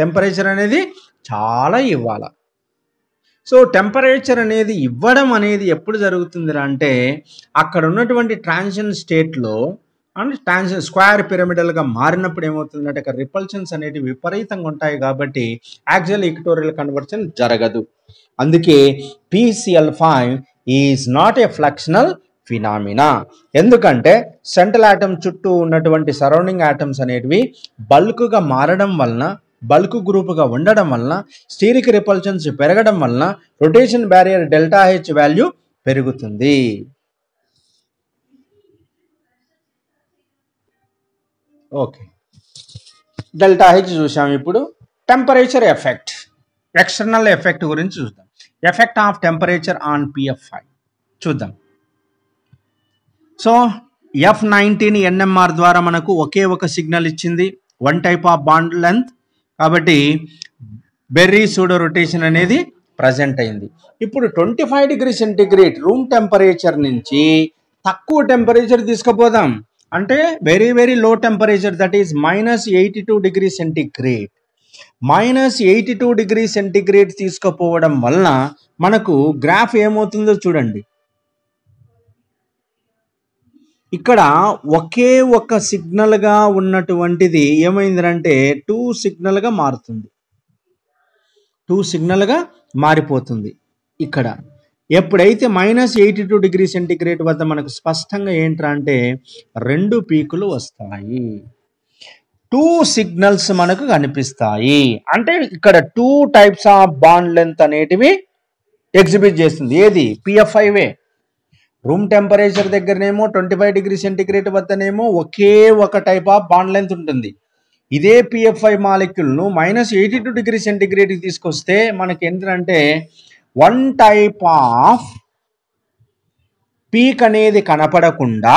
టెంపరేచర్ అనేది చాలా ఇవ్వాల సో టెంపరేచర్ అనేది ఇవ్వడం అనేది ఎప్పుడు జరుగుతుంది అంటే అక్కడ ఉన్నటువంటి ట్రాన్షన్ స్టేట్లో అండ్ ట్రాన్షన్ స్క్వేర్ పిరమిడల్గా మారినప్పుడు ఏమవుతుందంటే అక్కడ రిపల్షన్స్ అనేవి విపరీతంగా ఉంటాయి కాబట్టి యాక్చువల్ ఈక్టోరియల్ కన్వర్షన్ జరగదు అందుకే PCL five is not a fluxional phenomena ఎందుకంటే సెంట్రల్ యాటమ్ చుట్టూ ఉన్నటువంటి సరౌండింగ్ యాటమ్స్ అనేటివి బల్క్గా మారడం వలన బల్క్ గ్రూపుగా ఉండడం వలన స్టీరిక్ రిపల్షన్స్ పెరగడం వలన rotation barrier delta H value పెరుగుతుంది ఓకే డెల్టా హెచ్ చూసాం ఇప్పుడు టెంపరేచర్ ఎఫెక్ట్ ఎక్స్టర్నల్ ఎఫెక్ట్ గురించి చూద్దాం effect of temperature on PF five చూద్దాం సో ఎఫ్ నైన్టీన్ ఎన్ఎంఆర్ ద్వారా మనకు ఒకే ఒక సిగ్నల్ ఇచ్చింది one type of bond length కాబట్టి బెర్రీ సూడో రొటేషన్ అనేది ప్రజెంట్ అయింది ఇప్పుడు twenty five degree centigrade room temperature నుంచి తక్కువ టెంపరేచర్ తీసుకుపోదాం అంటే very very low temperature that is minus eighty two degree centigrade minus eighty two degree centigrade తీసుకుపోవడం వలన మనకు గ్రాఫ్ ఏమవుతుందో చూడండి ఇక్కడ ఒకే ఒక సిగ్నల్గా ఉన్నటువంటిది ఏమైందంటే టూ సిగ్నల్గా మారుతుంది టూ సిగ్నల్గా మారిపోతుంది ఇక్కడ ఎప్పుడైతే minus eighty two degree centigrade వద్ద మనకు స్పష్టంగా ఏంట్రా అంటే రెండు పీకులు వస్తాయి టూ సిగ్నల్స్ మనకు కనిపిస్తాయి అంటే ఇక్కడ two types of bond length అనేటివి ఎగ్జిబిట్ చేస్తుంది ఏది పిఎఫ్ఐవే రూమ్ టెంపరేచర్ దగ్గరనేమో ట్వంటీ ఫైవ్ డిగ్రీ సెంటిగ్రేడ్ వద్దనేమో ఒకే ఒక టైప్ ఆఫ్ బాండ్ లెంత్ ఉంటుంది ఇదే పిఎఫ్ఐ మాలిక్యూల్ను minus eighty two degree centigrade తీసుకొస్తే మనకి ఏంటంటే వన్ టైప్ ఆఫ్ పీక్ అనేది కనపడకుండా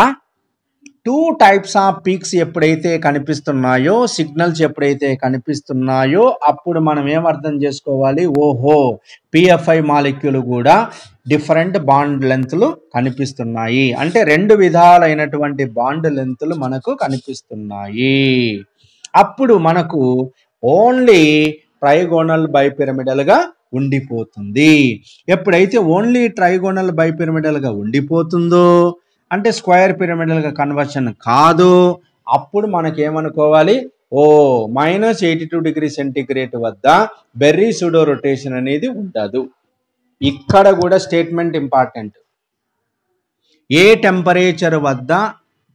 టూ టైప్స్ ఆఫ్ పీక్స్ ఎప్పుడైతే కనిపిస్తున్నాయో సిగ్నల్స్ ఎప్పుడైతే కనిపిస్తున్నాయో అప్పుడు మనం ఏం అర్థం చేసుకోవాలి ఓహో పిఎఫ్ఐ మాలిక్యూల్ కూడా డిఫరెంట్ బాండ్ లెంత్లు కనిపిస్తున్నాయి అంటే రెండు విధాలైనటువంటి బాండ్ లెంత్లు మనకు కనిపిస్తున్నాయి అప్పుడు మనకు ఓన్లీ ట్రైగోనల్ బైపిరమిడల్గా ఉండిపోతుంది ఎప్పుడైతే ఓన్లీ ట్రైగోనల్ బైపిరమిడల్గా ఉండిపోతుందో అంటే స్క్వేర్ పిరమిడల్గా కన్వర్షన్ కాదు అప్పుడు మనకేమనుకోవాలి ఓ minus eighty two degree centigrade వద్ద బెర్రీ సుడో రొటేషన్ అనేది ఉండదు ఇక్కడ కూడా స్టేట్మెంట్ ఇంపార్టెంట్ ఏ టెంపరేచర్ వద్ద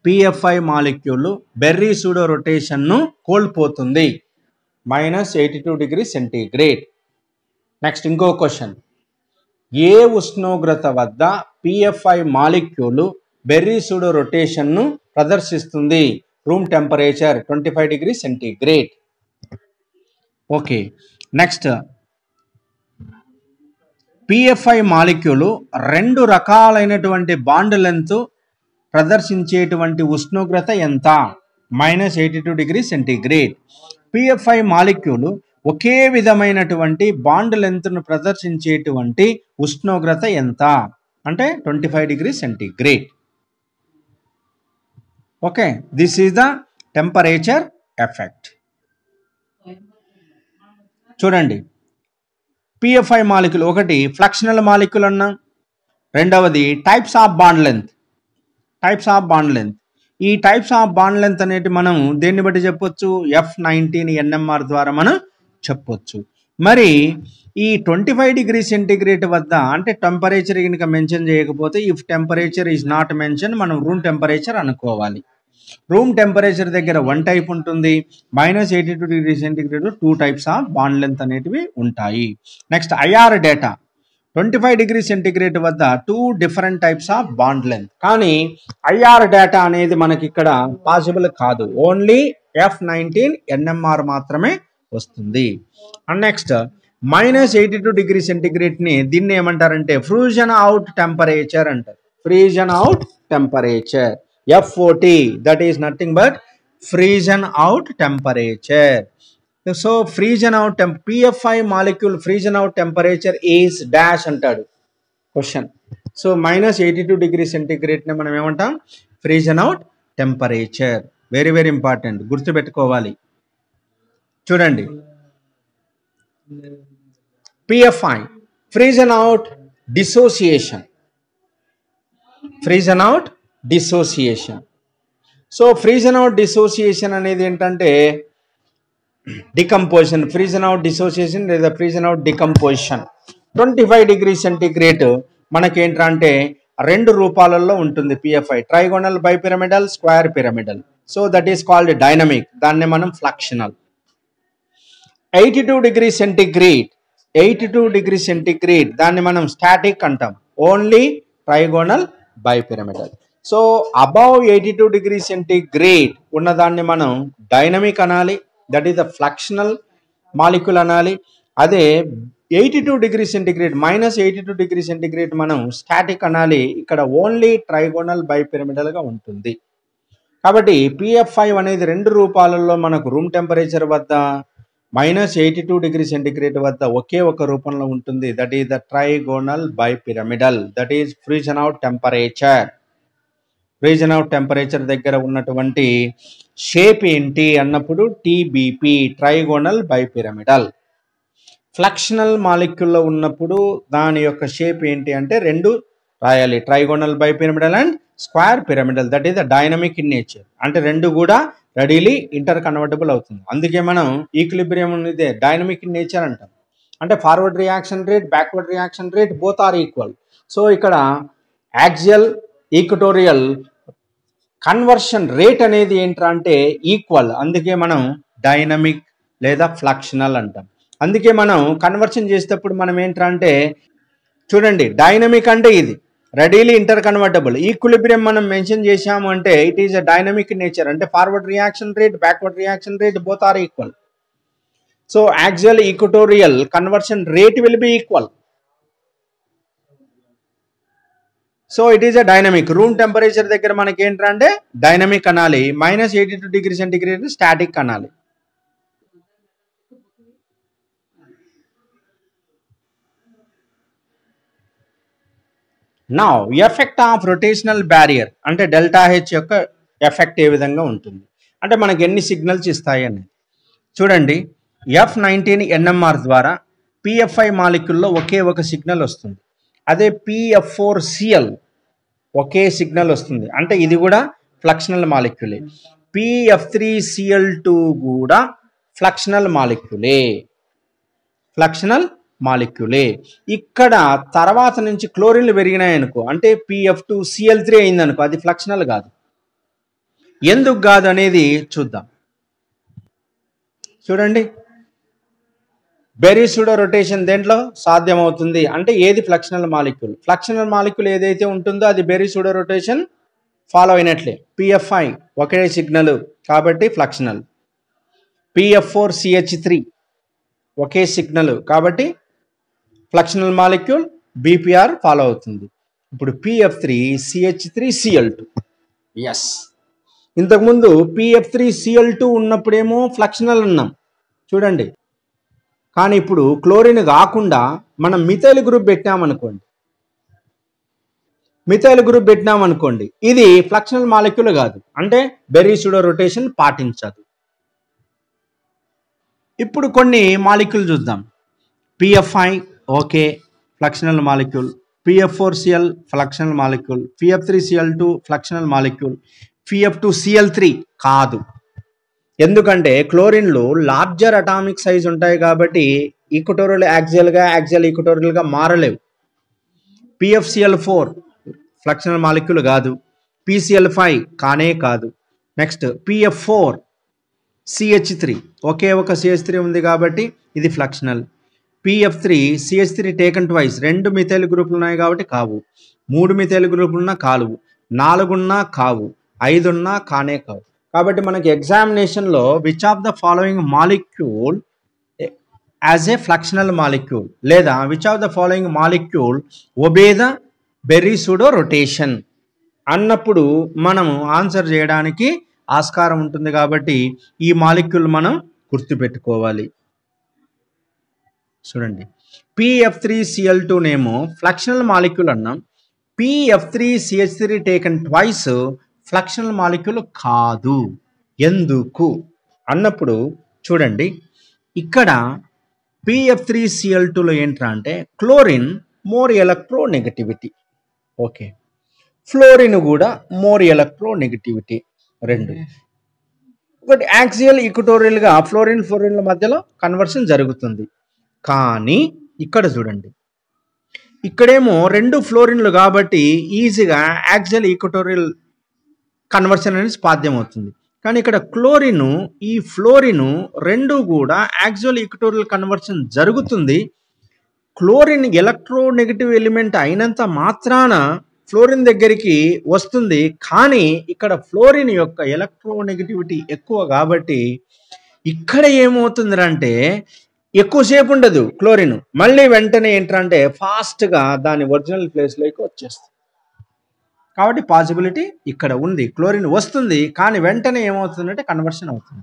పిఎఫ్ఐ మాలిక్యూల్ బెర్రీ సూడో రొటేషన్ను కోల్పోతుంది minus eighty two degree centigrade next ఇంకో క్వశ్చన్ ఏ ఉష్ణోగ్రత వద్ద పిఎఫ్ఐ మాలిక్యూలు బెర్రీ సూడో రొటేషన్ను ప్రదర్శిస్తుంది room temperature twenty five degree centigrade okay next PFI molecule రెండు రకాలైనటువంటి బాండ్ లెంత్ ప్రదర్శించేటువంటి ఉష్ణోగ్రత ఎంత minus eighty two degree centigrade PFI molecule ఒకే విధమైనటువంటి బాండ్ లెంత్ను ప్రదర్శించేటువంటి ఉష్ణోగ్రత ఎంత అంటే twenty five degree centigrade okay this is the temperature effect చూడండి పిఎఫ్ఐ మాలిక్యూల్ ఒకటి ఫ్లక్షనల్ మాలిక్యూల్ అన్నాం రెండవది types of bond length types of bond length ఈ టైప్స్ ఆఫ్ బాండ్ లెంత్ అనేటి మనం దేన్ని బట్టి చెప్పొచ్చు ఎఫ్ నైన్టీన్ ఎన్ఎంఆర్ ద్వారా మనం చెప్పొచ్చు మరి ఈ ట్వంటీ ఫైవ్ డిగ్రీ సెంటీగ్రేడ్ వద్ద అంటే టెంపరేచర్ కనుక మెన్షన్ చేయకపోతే if temperature is not mention మనం రూమ్ టెంపరేచర్ అనుకోవాలి రూమ్ టెంపరేచర్ దగ్గర వన్ టైప్ ఉంటుంది minus eighty two degree centigrade two types of bond length అనేటివి ఉంటాయి next IR data twenty five degree centigrade వద్ద two different types of bond length కానీ IR data అనేది మనకి ఇక్కడ పాసిబుల్ కాదు ఓన్లీ ఎఫ్ నైన్టీన్ ఎన్ఎంఆర్ మాత్రమే వస్తుంది and next minus eighty two degree ని దీన్ని ఏమంటారంటే ఫ్రూజన్ అవుట్ టెంపరేచర్ అంటారు frozen out temperature F40 that is nothing but freezing out temperature. So freezing out temp PFI molecule freezing out temperature is dash అంటాడు question so minus eighty two degree సెంటీగ్రేడ్ని మనం ఏమంటాం frozen out temperature very very important గుర్తుపెట్టుకోవాలి చూడండి PFI frozen out dissociation frozen out dissociation so frozen out dissociation అనేది ఏంటంటే decomposition frozen out dissociation లేదా frozen out decomposition twenty five degree centigrade మనకేంట్రా అంటే రెండు రూపాలలో ఉంటుంది PFI trigonal by bipyramidal square pyramidal so that is called dynamic దాన్ని మనం fluxional eighty two degree centigrade eighty two degree centigrade దాన్ని మనం స్టాటిక్ అంటాం only trigonal by bipyramidal so above eighty two degree centigrade ఉన్నదాన్ని మనం dynamic అనాలి that is the fluxional molecule అనాలి అదే eighty two degree centigrade minus eighty two degree centigrade మనం static అనాలి ఇక్కడ ఓన్లీ ట్రైగోనల్ బైపిరమిడల్గా ఉంటుంది కాబట్టి పిఎఫ్ ఫైవ్ అనేది రెండు రూపాలలో మనకు రూమ్ టెంపరేచర్ వద్ద minus eighty two degree centigrade వద్ద ఒకే ఒక రూపంలో ఉంటుంది that is the trigonal bipyramidal that is frozen out temperature reason of temperature దగ్గర ఉన్నటువంటి షేప్ ఏంటి అన్నప్పుడు టీబీపీ ట్రైగోనల్ బైపిరమిడల్ ఫ్లక్షనల్ మాలిక్యూల్లో ఉన్నప్పుడు దాని యొక్క షేప్ ఏంటి అంటే రెండు రాయాలి trigonal bipyramidal and square pyramidal that is the dynamic in nature అంటే రెండు కూడా రెడీలీ ఇంటర్ కన్వర్టబుల్ అవుతుంది అందుకే మనం ఈక్లిబ్రియం అనేది డైనమిక్ ఇన్ నేచర్ అంటాం అంటే forward reaction rate backward reaction rate both are equal so ఇక్కడ యాక్సియల్ ఈక్వటోరియల్ కన్వర్షన్ రేట్ అనేది ఏంట్రా అంటే ఈక్వల్ అందుకే మనం డైనమిక్ లేదా ఫ్లాక్షనల్ అంటాం అందుకే మనం కన్వర్షన్ చేసేటప్పుడు మనం ఏంట్రా అంటే చూడండి డైనమిక్ అంటే ఇది రెడీలీ ఇంటర్ కన్వర్టబుల్ ఈక్విలిబ్రియం మనం మెన్షన్ చేసాము అంటే it is a dynamic nature అంటే forward reaction rate backward reaction rate both are equal so actual equatorial conversion rate will be equal so it is a dynamic room temperature దగ్గర మనకి ఏంటంటే dynamic అనాలి minus eighty two degree centigrade static అనాలి నా effect of rotational barrier అంటే delta H యొక్క effect ఏ విధంగా ఉంటుంది అంటే మనకి ఎన్ని సిగ్నల్స్ ఇస్తాయి అని చూడండి ఎఫ్ నైన్టీన్ ఎన్ఎంఆర్ ద్వారా పిఎఫ్ఐ మాలిక్యుల్లో ఒకే ఒక సిగ్నల్ వస్తుంది అదే పిఎఫ్ ఫోర్ సిఎల్ ఒకే సిగ్నల్ వస్తుంది అంటే ఇది కూడా ఫ్లక్షనల్ మాలిక్యులే పిఎఫ్ త్రీ సిఎల్ టూ కూడా ఫ్లక్షనల్ మాలిక్యులే ఫ్లక్షనల్ మాలిక్యులే ఇక్కడ తర్వాత నుంచి క్లోరిన్లు పెరిగినాయనుకో అంటే పిఎఫ్ టూ సిఎల్ త్రీ అయిందనుకో అది ఫ్లక్షనల్ కాదు ఎందుకు కాదు అనేది చూద్దాం చూడండి బెరీసుడో రొటేషన్ దేంట్లో సాధ్యమవుతుంది అంటే ఏది ఫ్లక్షనల్ మాలిక్యూల్ ఫ్లక్షనల్ మాలిక్యూల్ ఏదైతే ఉంటుందో అది బెరీసుడో రొటేషన్ ఫాలో అయినట్లే పిఎఫ్ఐ ఒకే సిగ్నల్ కాబట్టి fluxional PF four CH three ఒకే సిగ్నల్ కాబట్టి ఫ్లక్షనల్ మాలిక్యూల్ బీపీఆర్ ఫాలో అవుతుంది ఇప్పుడు PF three CH three CL two yes ఇంతకుముందు పిఎఫ్ త్రీ సిఎల్ టూ ఉన్నప్పుడేమో ఫ్లక్షనల్ అన్నాం చూడండి కానీ ఇప్పుడు క్లోరిన్ కాకుండా మనం మిథైల్ గ్రూప్ అనుకోండి మిథైల్ గ్రూప్ పెట్టినామనుకోండి ఇది ఫ్లక్షనల్ మాలిక్యూల్ కాదు అంటే బెరీసుడో రొటేషన్ పాటించదు ఇప్పుడు కొన్ని మాలిక్యూల్ చూద్దాం PFI okay fluxional molecule PF four CL fluxional molecule PF three CL two fluxional molecule PF two CL three కాదు ఎందుకంటే క్లోరిన్లు లార్జర్ అటామిక్ సైజ్ ఉంటాయి కాబట్టి ఈక్వటోరియల్ యాక్సియల్గా యాక్సియల్ ఈక్వటోరియల్గా మారలేవు పిఎఫ్సిఎల్ ఫోర్ ఫ్లక్షనల్ మాలిక్యూల్ కాదు పిసిఎల్ ఫైవ్ కానే కాదు next PF four CH three ఒకే ఒక సిహెచ్ త్రీ ఉంది కాబట్టి ఇది fluxional PF three CH three taken twice రెండు మిథైల్ గ్రూపులు ఉన్నాయి కాబట్టి కావు మూడు మిథైల్ గ్రూపులున్నా కాలువు నాలుగున్నా కావు ఐదున్నా కానే కావు కాబట్టి మనకి ఎగ్జామినేషన్లో which of the following molecule as a fluxional molecule లేదా which of the following molecule obey the pseudo rotation అన్నప్పుడు మనము ఆన్సర్ చేయడానికి ఆస్కారం ఉంటుంది కాబట్టి ఈ మాలిక్యూల్ మనం గుర్తుపెట్టుకోవాలి చూడండి పిఎఫ్ త్రీ సిఎల్ టూ నేమో ఫ్లక్షనల్ మాలిక్యూల్ అన్నాం PF three CH three taken twice fluxional molecule కాదు ఎందుకు అన్నప్పుడు చూడండి ఇక్కడ పిఎఫ్ త్రీ సిఎల్ టూలో ఏంట్రా అంటే chlorine more electronegativity okay fluorine కూడా మోర్ ఎలక్ట్రో నెగటివిటీ రెండు ఒకటి యాక్సియల్ ఈక్వటోరియల్గా ఫ్లోరిన్ ఫ్లోరిన్ల మధ్యలో కన్వర్షన్ జరుగుతుంది కానీ ఇక్కడ చూడండి ఇక్కడేమో రెండు ఫ్లోరిన్లు కాబట్టి ఈజీగా యాక్సియల్ ఈక్వటోరియల్ కన్వర్షన్ అనేది సాధ్యమవుతుంది కానీ ఇక్కడ క్లోరిన్ ఈ ఫ్లోరిన్ రెండు కూడా యాక్చువల్ ఈక్వటోరియల్ కన్వర్షన్ జరుగుతుంది క్లోరిన్ ఎలక్ట్రో నెగిటివ్ ఎలిమెంట్ అయినంత మాత్రాన ఫ్లోరిన్ దగ్గరికి వస్తుంది కానీ ఇక్కడ ఫ్లోరిన్ యొక్క ఎలక్ట్రో నెగిటివిటీ ఎక్కువ కాబట్టి ఇక్కడ ఏమవుతుందంటే ఎక్కువసేపు ఉండదు క్లోరిన్ మళ్ళీ వెంటనే ఏంటంటే ఫాస్ట్గా దాని ఒరిజినల్ ప్లేస్లోకి వచ్చేస్తుంది కాబట్టి పాసిబిలిటీ ఇక్కడ ఉంది క్లోరిన్ వస్తుంది కానీ వెంటనే ఏమవుతుందంటే కన్వర్షన్ అవుతుంది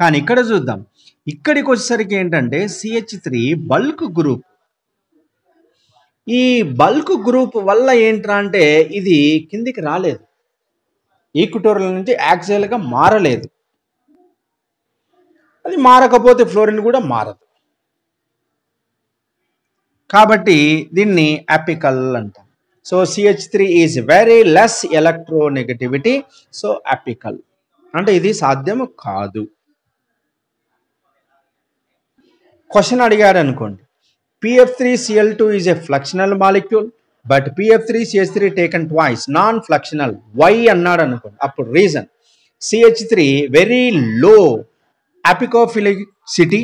కానీ ఇక్కడ చూద్దాం ఇక్కడికి వచ్చేసరికి ఏంటంటే సిహెచ్ త్రీ బల్క్ గ్రూప్ ఈ బల్క్ గ్రూప్ వల్ల ఏంట్రా అంటే ఇది కిందికి రాలేదు ఈక్విటోరియల్ నుంచి యాక్సియల్గా మారలేదు అది మారకపోతే ఫ్లోరిన్ కూడా మారదు కాబట్టి దీన్ని అపికల్ అంటారు so CH three is very less electronegativity so apical అంటే ఇది సాధ్యం కాదు క్వశ్చన్ అడిగారు అనుకోండి PF three CL two is a fluxional molecule but PF three CH three taken twice non fluxional why అన్నాడు అనుకోండి అప్పుడు reason CH three very low apicophilicity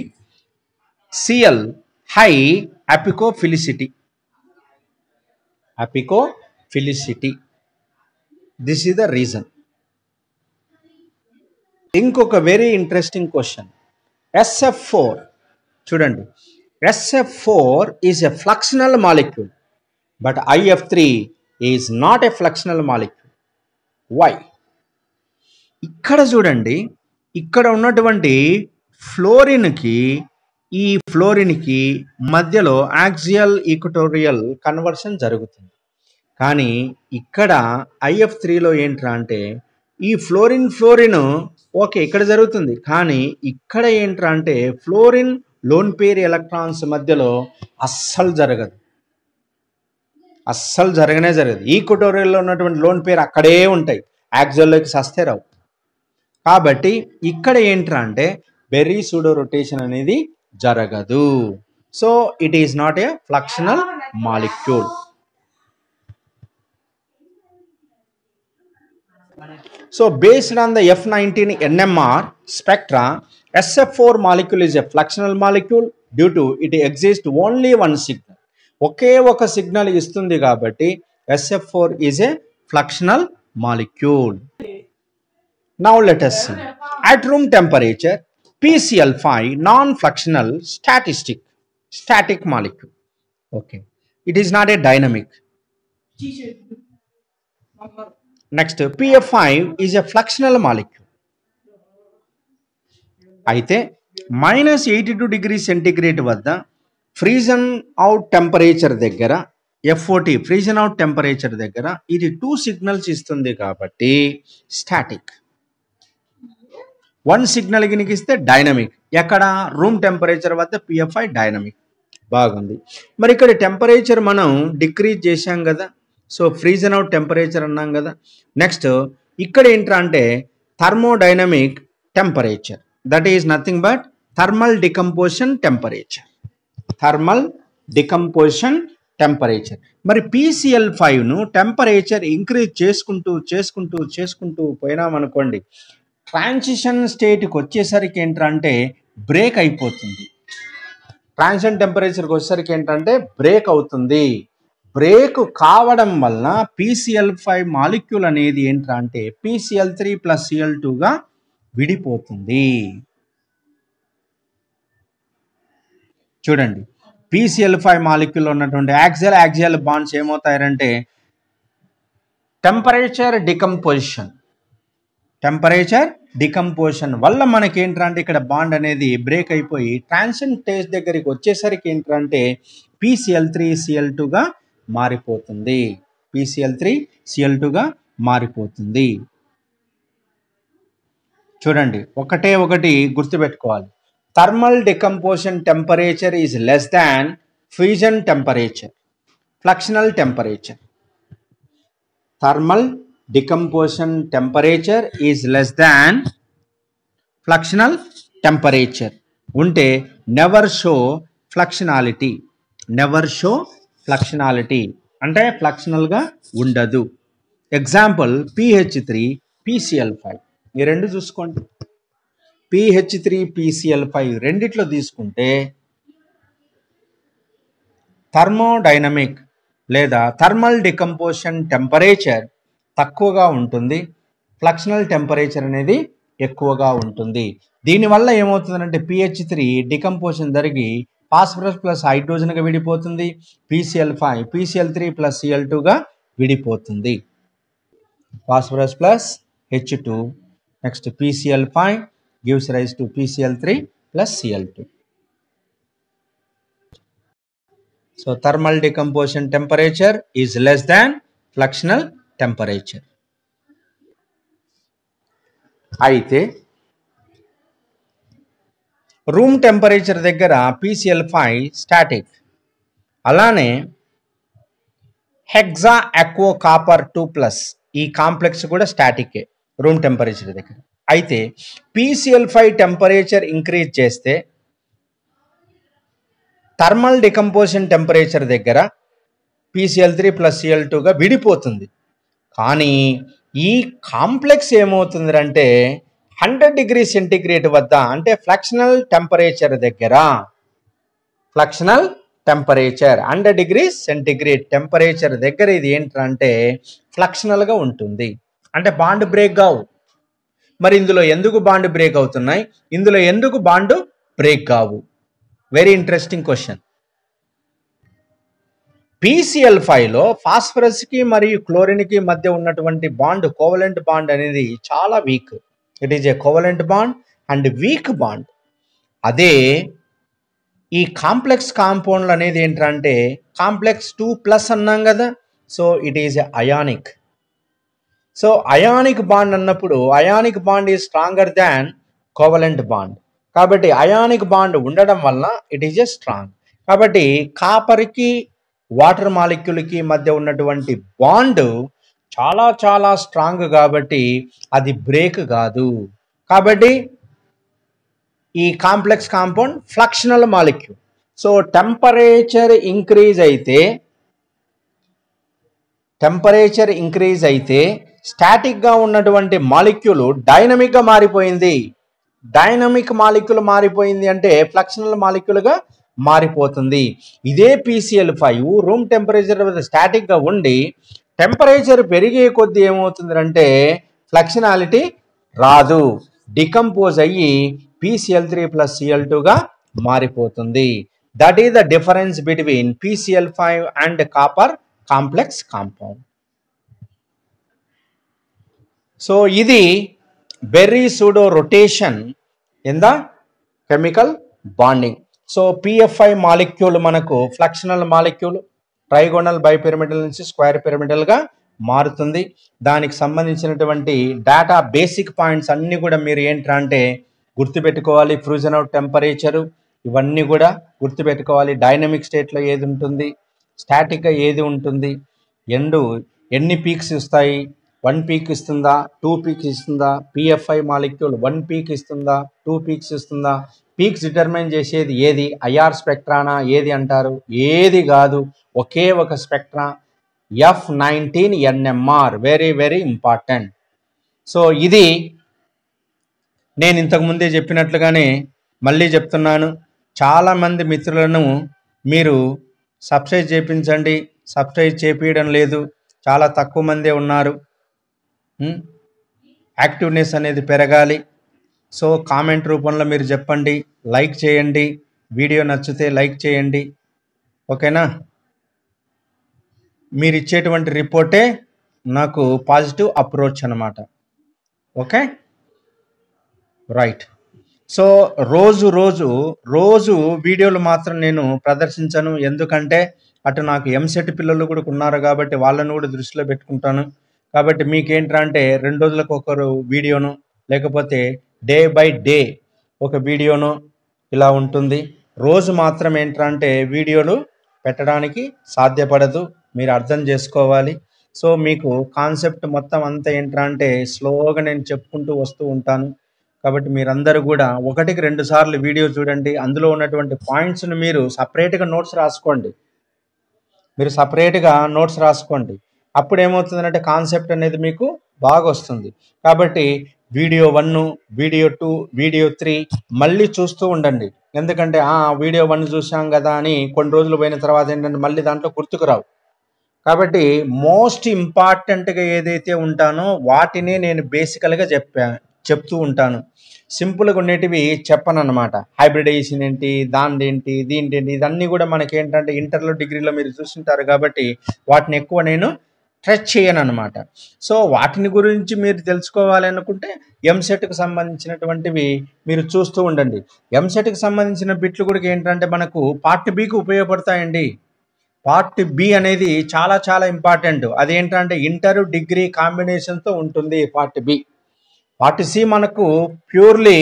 CL high apicophilicity philicity this is the reason ఇంకొక very interesting question SF four చూడండి SF four is a fluxional molecule but if three is not a fluxional molecule why ఇక్కడ చూడండి ఇక్కడ ఉన్నటువంటి ఫ్లోరిన్కి ఈ ఫ్లోరిన్కి మధ్యలో axial equatorial conversion జరుగుతుంది కానీ ఇక్కడ ఐఎఫ్ త్రీలో ఏంట్రా అంటే ఈ ఫ్లోరిన్ ఫ్లోరిన్ ఓకే ఇక్కడ జరుగుతుంది కానీ ఇక్కడ ఏంట్రా అంటే ఫ్లోరిన్ లోన్ పేర్ ఎలక్ట్రాన్స్ మధ్యలో అస్సలు జరగదు అస్సలు జరగనే జరగదు కుటోరియల్లో ఉన్నటువంటి లోన్ పేరు అక్కడే ఉంటాయి యాక్జల్లోకి సస్తే రావు కాబట్టి ఇక్కడ ఏంట్రా అంటే బెర్రీ సూడో రొటేషన్ అనేది జరగదు so it is not a fluxional molecule So based on the F19 NMR spectra, SF4 molecule is a fluxional molecule due to it exists only one signal. ఒకే ఒక సిగ్నల్ ఇస్తుంది కాబట్టి SF four is a fluxional molecule now let us at room temperature PCL5 non-fluxional statistic static molecule. Okay, it is not a dynamic. Next, PF5 is a fluxional molecule. అయితే minus eighty two degree centigrade freezing out temperature temperature F40, freezing out temperature temperature దగ్గర ఇది two signals ఇస్తుంది కాబట్టి Static. One signal గినికిస్తే dynamic ఎక్కడ room temperature వద్ద PFI dynamic బాగుంది మరి ఇక్కడ టెంపరేచర్ మనం డిక్రీజ్ చేశాం కదా సో ఫ్రీజన్ అవుట్ టెంపరేచర్ అన్నాం కదా నెక్స్ట్ ఇక్కడ ఏంట్రా అంటే thermodynamic temperature that is nothing but thermal decomposition temperature thermal decomposition temperature మరి పీసీఎల్ ఫైవ్ను టెంపరేచర్ ఇంక్రీజ్ చేసుకుంటూ చేసుకుంటూ చేసుకుంటూ పోయినామనుకోండి ట్రాన్సిషన్ స్టేట్కి వచ్చేసరికి ఏంటంటే బ్రేక్ అయిపోతుంది ట్రాన్సిషన్ టెంపరేచర్కి వచ్చేసరికి ఏంటంటే బ్రేక్ అవుతుంది బ్రేక్ కావడం వలన పీసీఎల్ ఫైవ్ మాలిక్యూల్ అనేది ఏంటంటే పీసీఎల్ త్రీ ప్లస్ సిఎల్ టూగా విడిపోతుంది చూడండి పీసీఎల్ ఫైవ్ మాలిక్యూల్ ఉన్నటువంటి యాక్సియల్ యాక్సియల్ బాండ్స్ ఏమవుతాయంటే టెంపరేచర్ డికంపోజిషన్ టెంపరేచర్ డికంపోజిషన్ వల్ల మనకి ఏంటంటే ఇక్కడ బాండ్ అనేది బ్రేక్ అయిపోయి ట్రాన్సన్ టేస్ట్ దగ్గరికి వచ్చేసరికి ఏంటంటే పీసీఎల్ త్రీ సిఎల్ టూగా మారిపోతుంది పీసీఎల్ త్రీ సిఎల్ టూగా మారిపోతుంది చూడండి ఒకటే ఒకటి గుర్తుపెట్టుకోవాలి thermal decomposition temperature is less than fusion temperature fluxional temperature thermal decomposition temperature is less than fluxional temperature ఉంటే never show fluxionality never show fluxionality అంటే ఫ్లక్షనల్గా ఉండదు example PH three PCL five ఈ రెండు చూసుకోండి పిహెచ్ త్రీ పీసీఎల్ ఫైవ్ రెండిట్లో తీసుకుంటే thermodynamic లేదా థర్మల్ డికంపోషన్ టెంపరేచర్ తక్కువగా ఉంటుంది ఫ్లక్షనల్ టెంపరేచర్ అనేది ఎక్కువగా ఉంటుంది దీనివల్ల ఏమవుతుందంటే పిహెచ్ త్రీ డికంపోజన్ జరిగి ఫాస్ఫరస్ ప్లస్ హైడ్రోజన్గా విడిపోతుంది PCL five PCL three plus CL టూగా విడిపోతుంది phosphorus plus H two next PCL five gives rise to PCL three plus CL two so thermal decomposition temperature is less than fluxional temperature అయితే room temperature దగ్గర PCL five static అలానే hexa aquo copper two plus ఈ complex కూడా స్టాటికే room temperature దగ్గర అయితే PCL five temperature increase చేస్తే thermal decomposition temperature దగ్గర పీసీఎల్ త్రీ ప్లస్ సిఎల్ టూగా విడిపోతుంది కానీ ఈ కాంప్లెక్స్ ఏమవుతుందంటే హండ్రెడ్ డిగ్రీ సెంటిగ్రేడ్ వద్ద అంటే ఫ్లక్షనల్ టెంపరేచర్ దగ్గర fluxional temperature hundred degree centigrade temperature దగ్గర ఇది ఏంటంటే ఫ్లక్షనల్గా ఉంటుంది అంటే బాండ్ బ్రేక్ కావు మరి ఇందులో ఎందుకు బాండ్ బ్రేక్ అవుతున్నాయి ఇందులో ఎందుకు బాండ్ బ్రేక్ కావు వెరీ ఇంట్రెస్టింగ్ క్వశ్చన్ పీసీఎల్ ఫైవ్లో ఫాస్ఫరస్కి మరియు క్లోరిన్కి మధ్య ఉన్నటువంటి బాండ్ కోవలెంట్ బాండ్ అనేది చాలా weak it is a covalent bond and weak bond అదే ఈ కాంప్లెక్స్ కాంపౌండ్లు అనేది ఏంటంటే కాంప్లెక్స్ టూ ప్లస్ అన్నాం కదా so it is ionic so ionic bond అన్నప్పుడు ionic bond is stronger than covalent bond కాబట్టి అయానిక్ బాండ్ ఉండడం వల్ల ఇట్ ఈజ్ ఎ స్ట్రాంగ్ కాబట్టి కాపర్కి వాటర్ మాలిక్యూల్కి మధ్య ఉన్నటువంటి బాండ్ చాలా చాలా స్ట్రాంగ్ కాబట్టి అది బ్రేక్ కాదు కాబట్టి ఈ complex compound fluxional molecule so temperature increase అయితే టెంపరేచర్ ఇంక్రీజ్ అయితే స్టాటిక్గా ఉన్నటువంటి మాలిక్యూల్ డైనమిక్గా మారిపోయింది డైనమిక్ మాలిక్యూల్ మారిపోయింది అంటే ఫ్లక్షనల్ మాలిక్యూల్గా మారిపోతుంది ఇదే పీసీఎల్ ఫైవ్ రూమ్ టెంపరేచర్ స్టాటిక్గా ఉండి టెంపరేచర్ పెరిగే కొద్దీ ఏమవుతుందంటే ఫ్లక్షనాలిటీ రాదు డికంపోజ్ అయ్యి పీసీఎల్ త్రీ ప్లస్ సిఎల్ టూగా మారిపోతుంది that is the difference between PCL five and copper complex compound so ఇది Berry pseudo rotation in the chemical bonding so PFI molecule మనకు ఫ్లక్షనల్ మాలిక్యూల్ ట్రైగోనల్ బైపిరమిడల్ నుంచి square పిరమిడల్గా మారుతుంది దానికి సంబంధించినటువంటి data basic points అన్నీ కూడా మీరు ఏంట్రా అంటే గుర్తుపెట్టుకోవాలి ఫ్రూజన్ అవుట్ టెంపరేచరు ఇవన్నీ కూడా గుర్తుపెట్టుకోవాలి డైనమిక్ స్టేట్లో ఏది ఉంటుంది స్టాటిక్గా ఏది ఉంటుంది ఎండు ఎన్ని పీక్స్ ఇస్తాయి వన్ పీక్ ఇస్తుందా టూ పీక్స్ ఇస్తుందా పిఎఫ్ఐ మాలిక్యూల్ వన్ పీక్ ఇస్తుందా టూ పీక్స్ ఇస్తుందా పీక్స్ డిటర్మైన్ చేసేది ఏది ఐఆర్ స్పెక్ట్రానా ఏది అంటారు ఏది కాదు ఒకే ఒక spectra F nineteen NMR very very important so ఇది నేను ఇంతకుముందే చెప్పినట్లుగానే మళ్ళీ చెప్తున్నాను చాలామంది మిత్రులను మీరు సబ్స్క్రైబ్ చేయించండి సబ్స్క్రైబ్ చేపించడం లేదు చాలా తక్కువ మందే ఉన్నారు యాక్టివ్నెస్ అనేది పెరగాలి సో కామెంట్ రూపంలో మీరు చెప్పండి లైక్ చేయండి వీడియో నచ్చితే లైక్ చేయండి ఓకేనా మీరు ఇచ్చేటువంటి రిపోర్టే నాకు పాజిటివ్ అప్రోచ్ అనమాట ఓకే రైట్ సో రోజు రోజు రోజు వీడియోలు మాత్రం నేను ప్రదర్శించను ఎందుకంటే అటు నాకు ఎంసెట్ పిల్లలు కూడా ఉన్నారు కాబట్టి వాళ్ళను కూడా దృష్టిలో పెట్టుకుంటాను కాబట్టి మీకేంట్రా అంటే రెండు రోజులకు ఒకరు వీడియోను లేకపోతే డే బై డే ఒక వీడియోను ఇలా ఉంటుంది రోజు మాత్రం ఏంటంటే వీడియోలు పెట్టడానికి సాధ్యపడదు మీరు అర్థం చేసుకోవాలి సో మీకు కాన్సెప్ట్ మొత్తం అంతా ఏంటంటే స్లోగా నేను చెప్పుకుంటూ వస్తూ ఉంటాను కాబట్టి మీరందరూ కూడా ఒకటికి రెండు సార్లు వీడియో చూడండి అందులో ఉన్నటువంటి పాయింట్స్ను మీరు సపరేట్గా నోట్స్ రాసుకోండి మీరు సపరేట్గా నోట్స్ రాసుకోండి అప్పుడు ఏమవుతుందంటే కాన్సెప్ట్ అనేది మీకు బాగా వస్తుంది కాబట్టి video one video two video three మళ్ళీ చూస్తూ ఉండండి ఎందుకంటే ఆ వీడియో వన్ చూసాం కదా అని కొన్ని రోజులు పోయిన తర్వాత ఏంటంటే మళ్ళీ దాంట్లో గుర్తుకురావు కాబట్టి మోస్ట్ ఇంపార్టెంట్గా ఏదైతే ఉంటానో వాటినే నేను బేసికల్గా చెప్పా చెప్తూ ఉంటాను సింపుల్గా ఉండేటివి చెప్పనమాట హైబ్రిడైజేషన్ ఏంటి ఏంటి దీనిదేంటి ఇదన్నీ కూడా మనకి ఏంటంటే ఇంటర్లో డిగ్రీలో మీరు చూసింటారు కాబట్టి వాటిని ఎక్కువ నేను టచ్ చేయను అనమాట సో వాటిని గురించి మీరు తెలుసుకోవాలి అనుకుంటే ఎంసెట్కి సంబంధించినటువంటివి మీరు చూస్తూ ఉండండి ఎంసెట్కి సంబంధించిన బిట్లు కూడా ఏంటంటే మనకు పార్ట్ బికి ఉపయోగపడతాయండి పార్ట్ బి అనేది చాలా చాలా ఇంపార్టెంట్ అదేంటంటే ఇంటర్ డిగ్రీ కాంబినేషన్తో ఉంటుంది పార్ట్ బి పార్ట్ సి మనకు ప్యూర్లీ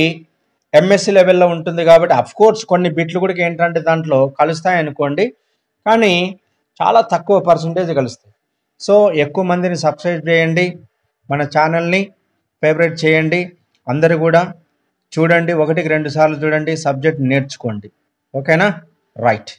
ఎంఎస్సి లెవెల్లో ఉంటుంది కాబట్టి అఫ్ కోర్స్ కొన్ని బిట్లు కూడా ఏంటంటే దాంట్లో కలుస్తాయి అనుకోండి కానీ చాలా తక్కువ పర్సంటేజ్ కలుస్తాయి సో ఎక్కువ మందిని సబ్స్క్రైబ్ చేయండి మన ఛానల్ని ఫేవరెట్ చేయండి అందరు కూడా చూడండి ఒకటికి రెండు సార్లు చూడండి సబ్జెక్ట్ నేర్చుకోండి ఓకేనా రైట్